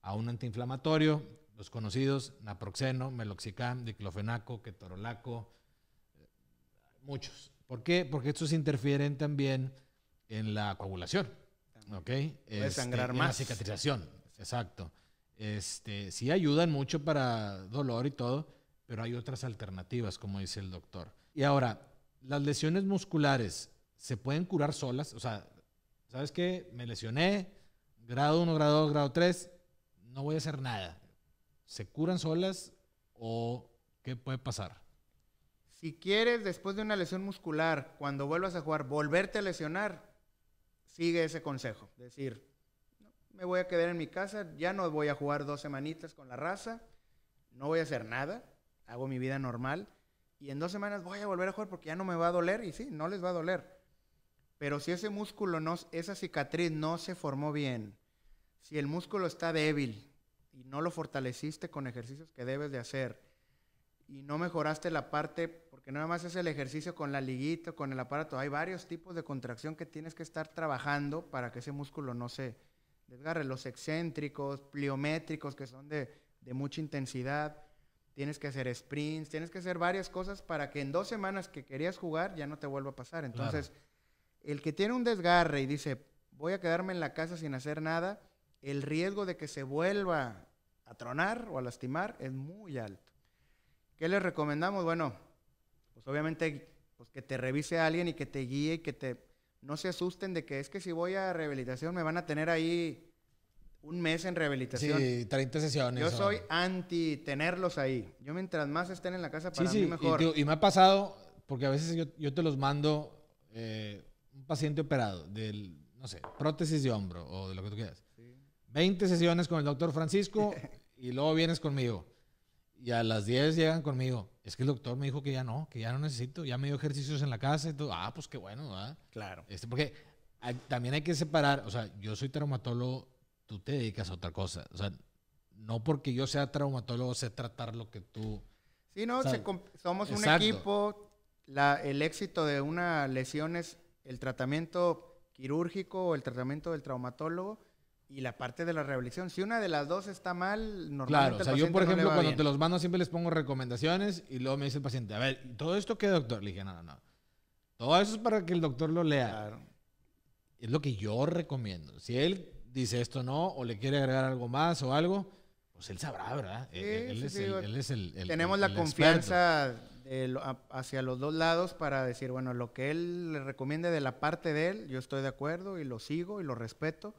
a un antiinflamatorio, los conocidos, naproxeno, meloxicam, diclofenaco, ketorolaco, eh, muchos. ¿Por qué? Porque estos interfieren también en la coagulación, ¿ok? Puede sangrar más. Este, en la cicatrización, exacto. Este, sí ayudan mucho para dolor y todo, pero hay otras alternativas, como dice el doctor. Y ahora, las lesiones musculares se pueden curar solas. O sea, ¿sabes qué? Me lesioné, grado 1, grado 2, grado 3, no voy a hacer nada. ¿Se curan solas o qué puede pasar? Si quieres, después de una lesión muscular, cuando vuelvas a jugar, volverte a lesionar, sigue ese consejo. Decir, me voy a quedar en mi casa, ya no voy a jugar dos semanitas con la raza, no voy a hacer nada, hago mi vida normal y en dos semanas voy a volver a jugar porque ya no me va a doler y sí, no les va a doler. Pero si ese músculo, no, esa cicatriz no se formó bien, si el músculo está débil y no lo fortaleciste con ejercicios que debes de hacer y no mejoraste la parte, porque nada más es el ejercicio con la liguita, con el aparato, hay varios tipos de contracción que tienes que estar trabajando para que ese músculo no se desgarre. Los excéntricos, pliométricos, que son de, de mucha intensidad tienes que hacer sprints, tienes que hacer varias cosas para que en dos semanas que querías jugar ya no te vuelva a pasar. Entonces, el que tiene un desgarre y dice, voy a quedarme en la casa sin hacer nada, el riesgo de que se vuelva a tronar o a lastimar es muy alto. ¿Qué les recomendamos? Bueno, pues obviamente pues, que te revise alguien y que te guíe y que te... No se asusten de que es que si voy a rehabilitación me van a tener ahí un mes en rehabilitación. Sí, 30 sesiones. Yo soy anti tenerlos ahí. Yo mientras más estén en la casa, para mí mejor. Y, y, me ha pasado, porque a veces yo, te los mando eh, un paciente operado del, no sé, prótesis de hombro o de lo que tú quieras. 20 sesiones con el doctor Francisco y luego vienes conmigo. Y a las 10 llegan conmigo. Es que el doctor me dijo que ya no, que ya no necesito, ya me dio ejercicios en la casa y todo. Ah, pues qué bueno, ¿verdad? Claro. Este, porque también hay que separar, o sea, yo soy traumatólogo tú te dedicas a otra cosa. O sea, no porque yo sea traumatólogo sé tratar lo que tú... Sí, no, somos un equipo. el éxito de una lesión es el tratamiento quirúrgico o el tratamiento del traumatólogo y la parte de la rehabilitación. Si una de las dos está mal, normalmente. Claro, o sea, yo, por ejemplo, cuando te los mando siempre les pongo recomendaciones y luego me dice el paciente, a ver, ¿todo esto qué, doctor? Le dije, no, no, no. Todo eso es para que el doctor lo lea. Claro. Es lo que yo recomiendo. Si él dice esto no, o le quiere agregar algo más o algo, pues él sabrá, ¿verdad? él, es el, él, es el, Tenemos la confianza hacia los dos lados para decir, bueno, lo que él le recomiende de la parte de él, yo estoy de acuerdo y lo sigo y lo respeto.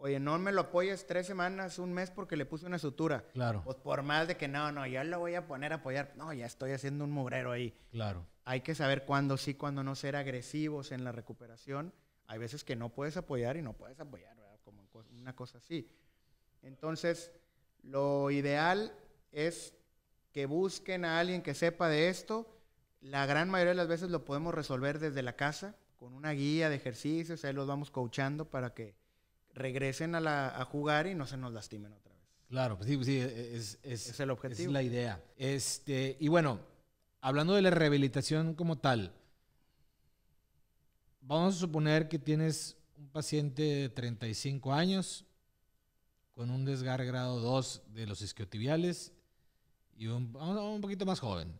Oye, no me lo apoyes tres semanas, un mes porque le puse una sutura. Claro. Pues por más de que no, no, ya lo voy a poner a apoyar. No, ya estoy haciendo un mugrero ahí. Claro. Hay que saber cuándo sí, cuándo no ser agresivos en la recuperación hay veces que no puedes apoyar y no puedes apoyar, Como una cosa así. Entonces, lo ideal es que busquen a alguien que sepa de esto. La gran mayoría de las veces lo podemos resolver desde la casa, con una guía de ejercicios, ahí los vamos coachando para que regresen a, jugar y no se nos lastimen otra vez. Claro, pues sí, pues sí e, e, es, es, el objetivo. Es la idea. Este, y bueno, hablando de la rehabilitación como tal, vamos a suponer que tienes un paciente de 35 años con un desgarre grado 2 de los isquiotibiales y un, poquito más joven,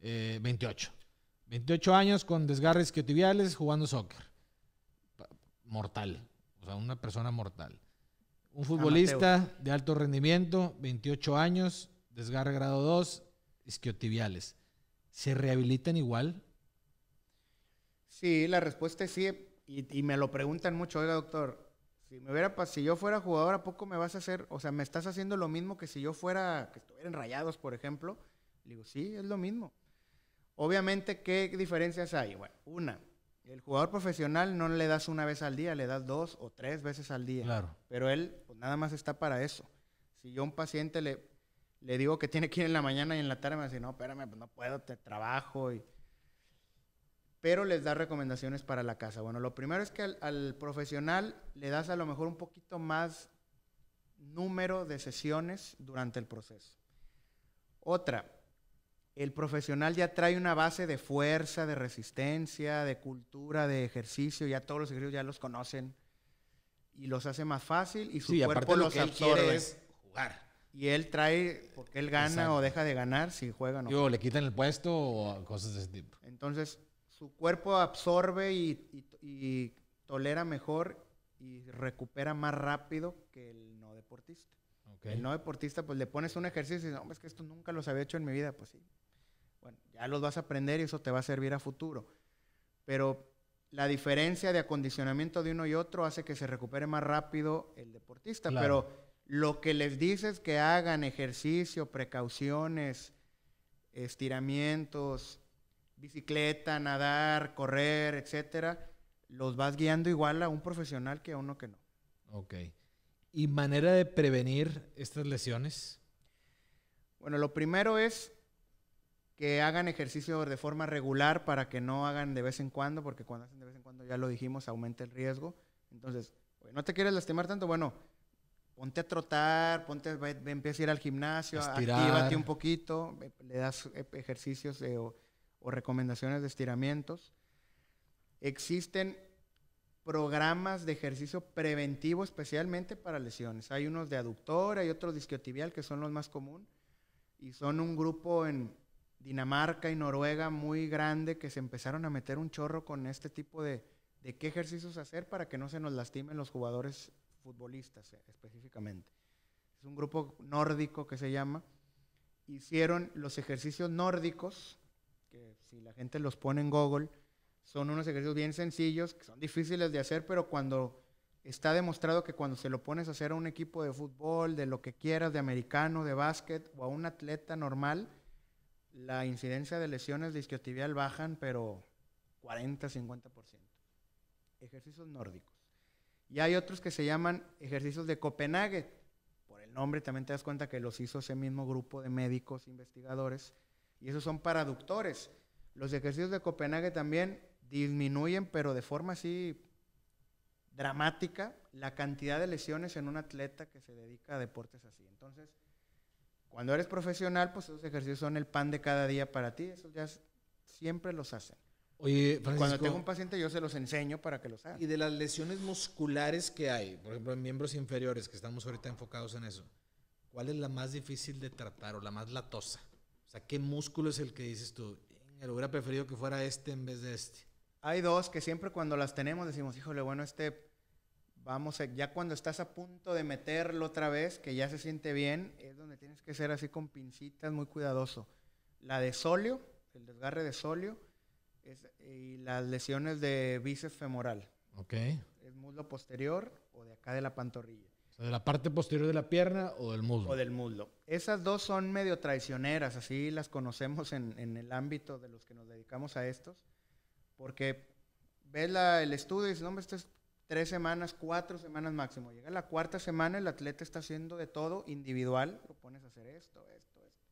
28. Eh, 28 años con desgarres isquiotibiales jugando soccer. Mortal, o sea, una persona mortal. Un futbolista de alto rendimiento, 28 años, desgarre grado 2, isquiotibiales. ¿Se rehabilitan igual? Sí, la respuesta es sí. Y, me lo preguntan mucho, oiga, doctor, si me hubiera si yo fuera jugador, ¿a poco me vas a hacer? O sea, me estás haciendo lo mismo que si yo fuera, que estuviera en rayados, por ejemplo. Le digo, sí, es lo mismo. Obviamente, ¿qué diferencias hay? Bueno, una, el jugador profesional no le das una vez al día, le das dos o tres veces al día. Claro. Pero él pues, nada más está para eso. Si yo a un paciente le, le digo que tiene que ir en la mañana y en la tarde, me dice, no, espérame, pues no puedo, te trabajo. Y, pero les da recomendaciones para la casa. Bueno, lo primero es que al, profesional le das a lo mejor un poquito más número de sesiones durante el proceso. Otra, el profesional ya trae una base de fuerza, de resistencia, de cultura, de ejercicio, ya todos los ejercicios ya los conocen y los hace más fácil y su cuerpo los lo que absorbe. Él quiere es jugar. Y él trae, porque él gana o deja de ganar si juega o no. Yo, le quitan el puesto o cosas de ese tipo. Entonces, tu cuerpo absorbe y, tolera mejor y recupera más rápido que el no deportista. El no deportista, pues le pones un ejercicio y dices, hombre, es que esto nunca los había hecho en mi vida, pues sí. Bueno, ya los vas a aprender y eso te va a servir a futuro. Pero la diferencia de acondicionamiento de uno y otro hace que se recupere más rápido el deportista. Pero lo que les dices que hagan ejercicio, precauciones, estiramientos, bicicleta, nadar, correr, etcétera, los vas guiando igual a un profesional que a uno que no. Ok. ¿Y manera de prevenir estas lesiones? Bueno, lo primero es que hagan ejercicio de forma regular para que no hagan de vez en cuando, porque cuando hacen de vez en cuando, ya lo dijimos, aumenta el riesgo. Entonces, no te quieres lastimar tanto, bueno, ponte a trotar, ponte, empieza a ir al gimnasio, Estirar. actívate un poquito, le das eh, ejercicios de o recomendaciones de estiramientos. Existen programas de ejercicio preventivo especialmente para lesiones. Hay unos de aductor, hay otros de isquiotibial que son los más comunes y son un grupo en Dinamarca y Noruega muy grande que se empezaron a meter un chorro con este tipo de, de qué ejercicios hacer para que no se nos lastimen los jugadores futbolistas eh, específicamente. Es un grupo nórdico que se llama. Hicieron los ejercicios nórdicos que si la gente los pone en Google, son unos ejercicios bien sencillos, que son difíciles de hacer, pero cuando está demostrado que cuando se lo pones a hacer a un equipo de fútbol, de lo que quieras, de americano, de básquet o a un atleta normal, la incidencia de lesiones de isquiotibial bajan, pero 40-50%. Ejercicios nórdicos. Y hay otros que se llaman ejercicios de Copenhague. Por el nombre también te das cuenta que los hizo ese mismo grupo de médicos, investigadores y esos son para doctores Los ejercicios de Copenhague también disminuyen, pero de forma así dramática, la cantidad de lesiones en un atleta que se dedica a deportes así. Entonces, cuando eres profesional, pues esos ejercicios son el pan de cada día para ti, eso ya siempre los hacen. Oye, cuando tengo un paciente yo se los enseño para que los hagan Y de las lesiones musculares que hay, por ejemplo, en miembros inferiores, que estamos ahorita enfocados en eso, ¿cuál es la más difícil de tratar o la más latosa? sea, ¿qué músculo es el que dices tú? El hubiera preferido que fuera este en vez de este. Hay dos que siempre cuando las tenemos decimos, híjole, bueno, este, vamos, ya cuando estás a punto de meterlo otra vez, que ya se siente bien, es donde tienes que ser así con pincitas, muy cuidadoso. La de solio, el desgarre de solio, y las lesiones de bíceps femoral. Ok. El muslo posterior o de acá de la pantorrilla. ¿De la parte posterior de la pierna o del muslo? O del muslo. Esas dos son medio traicioneras, así las conocemos en, el ámbito de los que nos dedicamos a estos, porque ves el estudio y dices, hombre, esto es tres semanas, cuatro semanas máximo. Llega la cuarta semana, el atleta está haciendo de todo individual, lo pones a hacer esto, esto, esto.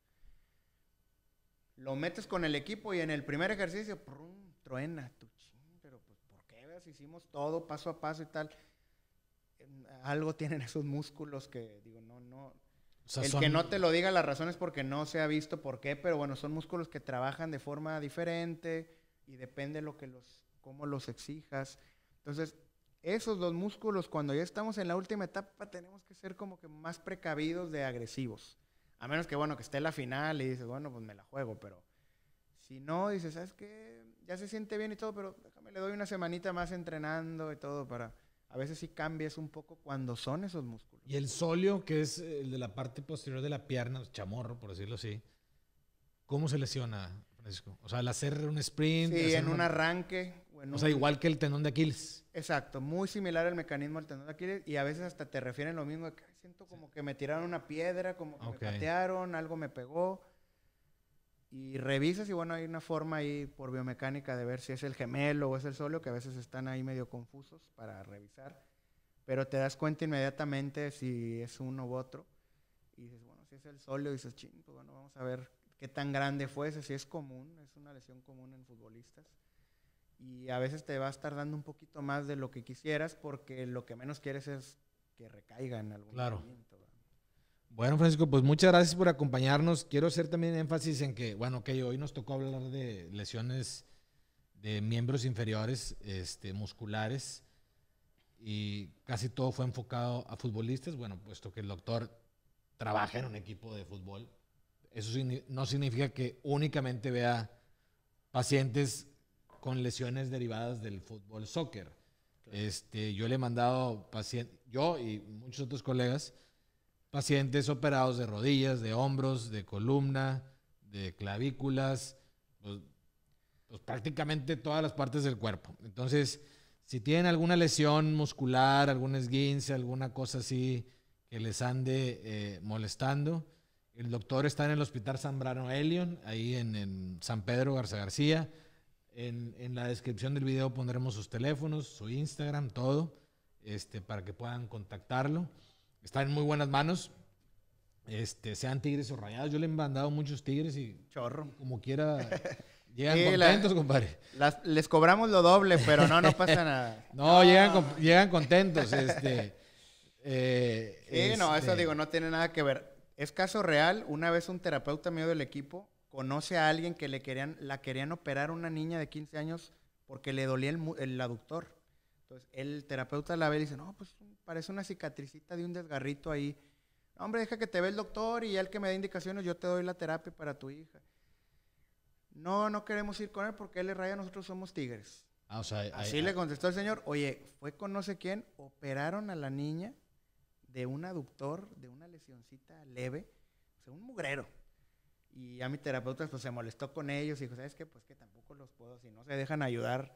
Lo metes con el equipo y en el primer ejercicio, truena, tu ching, pero pues, ¿por qué? Ves? Hicimos todo paso a paso y tal algo tienen esos músculos que, digo, no, no. el que no te lo diga la razón es porque no se ha visto por qué, pero bueno, son músculos que trabajan de forma diferente y depende lo que los, cómo los exijas. Entonces, esos dos músculos, cuando ya estamos en la última etapa, tenemos que ser como que más precavidos de agresivos. A menos que, bueno, que esté la final y dices, bueno, pues me la juego, pero si no, dices, ¿sabes que Ya se siente bien y todo, pero déjame, le doy una semanita más entrenando y todo para a veces sí cambias un poco cuando son esos músculos. Y el solio, que es eh, el de la parte posterior de la pierna, chamorro, por decirlo así, ¿cómo se lesiona, Francisco? O sea, al hacer un sprint. Sí, en un, arranque. O, sea, igual que el tendón de Aquiles. Exacto, muy similar al mecanismo al tendón de Aquiles y a veces hasta te refieren lo mismo, que siento como que me tiraron una piedra, como que me patearon, algo me pegó y revisas y bueno, hay una forma ahí por biomecánica de ver si es el gemelo o es el solo, que a veces están ahí medio confusos para revisar, pero te das cuenta inmediatamente si es uno u otro y dices, bueno, si es el solo, dices, ching, pues bueno, vamos a ver qué tan grande fue, si es común, es una lesión común en futbolistas y a veces te vas tardando un poquito más de lo que quisieras porque lo que menos quieres es que recaiga en algún Momento. Bueno, Francisco, pues muchas gracias por acompañarnos. Quiero hacer también énfasis en que, bueno, que hoy nos tocó hablar de lesiones de miembros inferiores este, musculares y casi todo fue enfocado a futbolistas. Bueno, puesto que el doctor trabaja en un equipo de fútbol, eso no significa que únicamente vea pacientes con lesiones derivadas del fútbol soccer. Este, yo le he mandado pacientes, yo y muchos otros colegas, pacientes operados de rodillas, de hombros, de columna, de clavículas, pues, pues, prácticamente todas las partes del cuerpo. Entonces, si tienen alguna lesión muscular, algún esguince, alguna cosa así que les ande eh, molestando, el doctor está en el Hospital Zambrano Elion, ahí en, San Pedro Garza García. En, en, la descripción del video pondremos sus teléfonos, su Instagram, todo, este, para que puedan contactarlo está en muy buenas manos. Este, sean tigres o rayados. Yo le he mandado muchos tigres y. Chorro. Como quiera. Llegan contentos, compadre. les cobramos lo doble, pero no, no pasa nada. no, Llegan, contentos. Este, eh, sí, no, eso este. digo, no tiene nada que ver. Es caso real. Una vez un terapeuta mío del equipo conoce a alguien que le querían, la querían operar una niña de 15 años porque le dolía el, el aductor. Entonces, el terapeuta la ve y dice, no, pues parece una cicatricita de un desgarrito ahí. hombre, deja que te ve el doctor y el que me dé indicaciones, yo te doy la terapia para tu hija. No, no queremos ir con él porque él le raya, nosotros somos tigres. Ah, Así le ah. contestó el señor, oye, fue con no sé quién, operaron a la niña de un aductor, de una lesioncita leve, o sea, un mugrero. Y a mi terapeuta pues, se molestó con ellos y dijo, ¿sabes qué? Pues que tampoco los puedo, si no se dejan ayudar,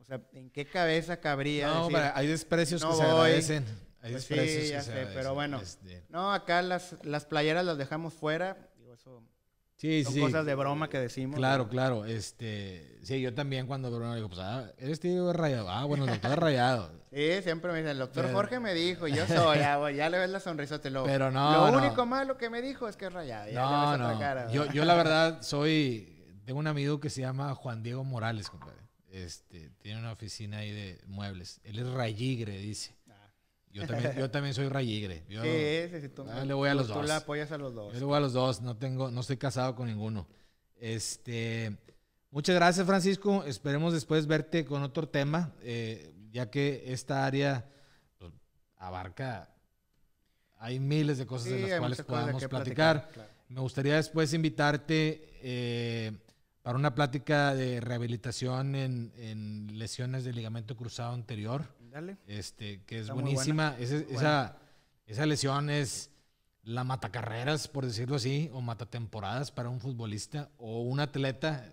o sea, ¿en qué cabeza cabría? No, decir, hay desprecios que se agradecen. Hay pues desprecios sé, pero bueno. Este. No, acá las, las playeras las dejamos fuera. Digo, eso sí, son sí. cosas de broma que decimos. Claro, claro. Este, sí, yo también cuando duermo digo, pues, ah, eres tío rayado. Ah, bueno, el doctor rayado. sí, siempre me dicen, el doctor Jorge me dijo, yo soy, ya, ya le ves la sonrisa, te lo... Pero no, Lo único malo que me dijo es que es rayado. no, no. yo, yo la verdad soy... Tengo un amigo que se llama Juan Diego Morales, compadre. Este, tiene una oficina ahí de muebles. Él es rayigre, dice. Yo también, soy rayigre. sí, tú, ah, le voy a los dos. la apoyas a los dos. Yo le voy a los dos. No tengo, no estoy casado con ninguno. Este, muchas gracias, Francisco. Esperemos después verte con otro tema, eh, ya que esta área pues, abarca. Hay miles de cosas de las cuales podemos platicar. Me gustaría después invitarte eh, para una plática de rehabilitación en, en lesiones de ligamento cruzado anterior. Dale. Este, que es buenísima. Esa, esa, lesión es la matacarreras, por decirlo así, o matatemporadas para un futbolista o un atleta,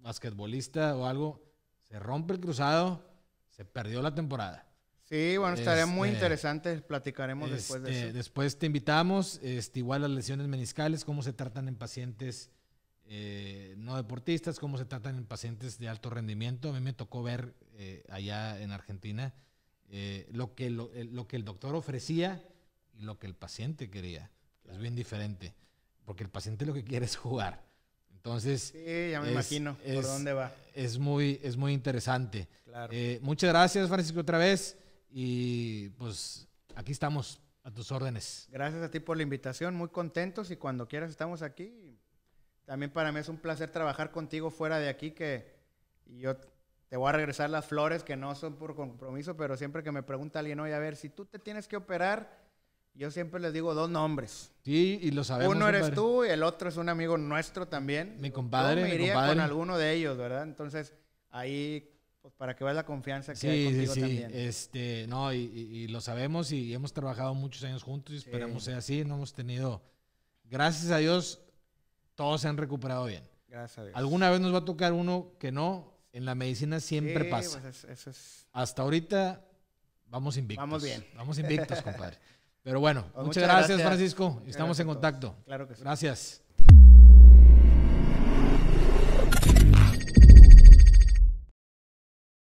basquetbolista o algo. Se rompe el cruzado, se perdió la temporada. Sí, bueno, estaría muy este, interesante, platicaremos después de este, eso. Después te invitamos, este, igual las lesiones meniscales, cómo se tratan en pacientes eh, no deportistas, cómo se tratan en pacientes de alto rendimiento. A mí me tocó ver eh, allá en Argentina eh, lo, que, lo, que el doctor ofrecía y lo que el paciente quería. Es bien diferente, porque el paciente lo que quiere es jugar. Entonces, sí, ya me imagino por dónde va. Es muy, es muy interesante. muchas gracias, Francisco, otra vez. Y pues aquí estamos a tus órdenes. Gracias a ti por la invitación, muy contentos y cuando quieras estamos aquí también para mí es un placer trabajar contigo fuera de aquí, que yo te voy a regresar las flores que no son por compromiso, pero siempre que me pregunta alguien, hoy, a ver, si tú te tienes que operar, yo siempre les digo dos nombres. Sí, y lo sabemos. Uno eres tú y el otro es un amigo nuestro también. Mi compadre, me con alguno de ellos, ¿verdad? Entonces, ahí, pues para que veas la confianza que hay contigo sí, sí. Este, no, y, lo sabemos y, hemos trabajado muchos años juntos y esperamos sea así. No hemos tenido, gracias a Dios, todos se han recuperado bien. Gracias a Dios. Alguna vez nos va a tocar uno que no. En la medicina siempre pasa. Pues, Hasta ahorita vamos invictos. Vamos bien. Vamos invictos, compadre. Pero bueno, pues muchas, gracias, Francisco. Estamos en contacto. Claro que sí. Gracias.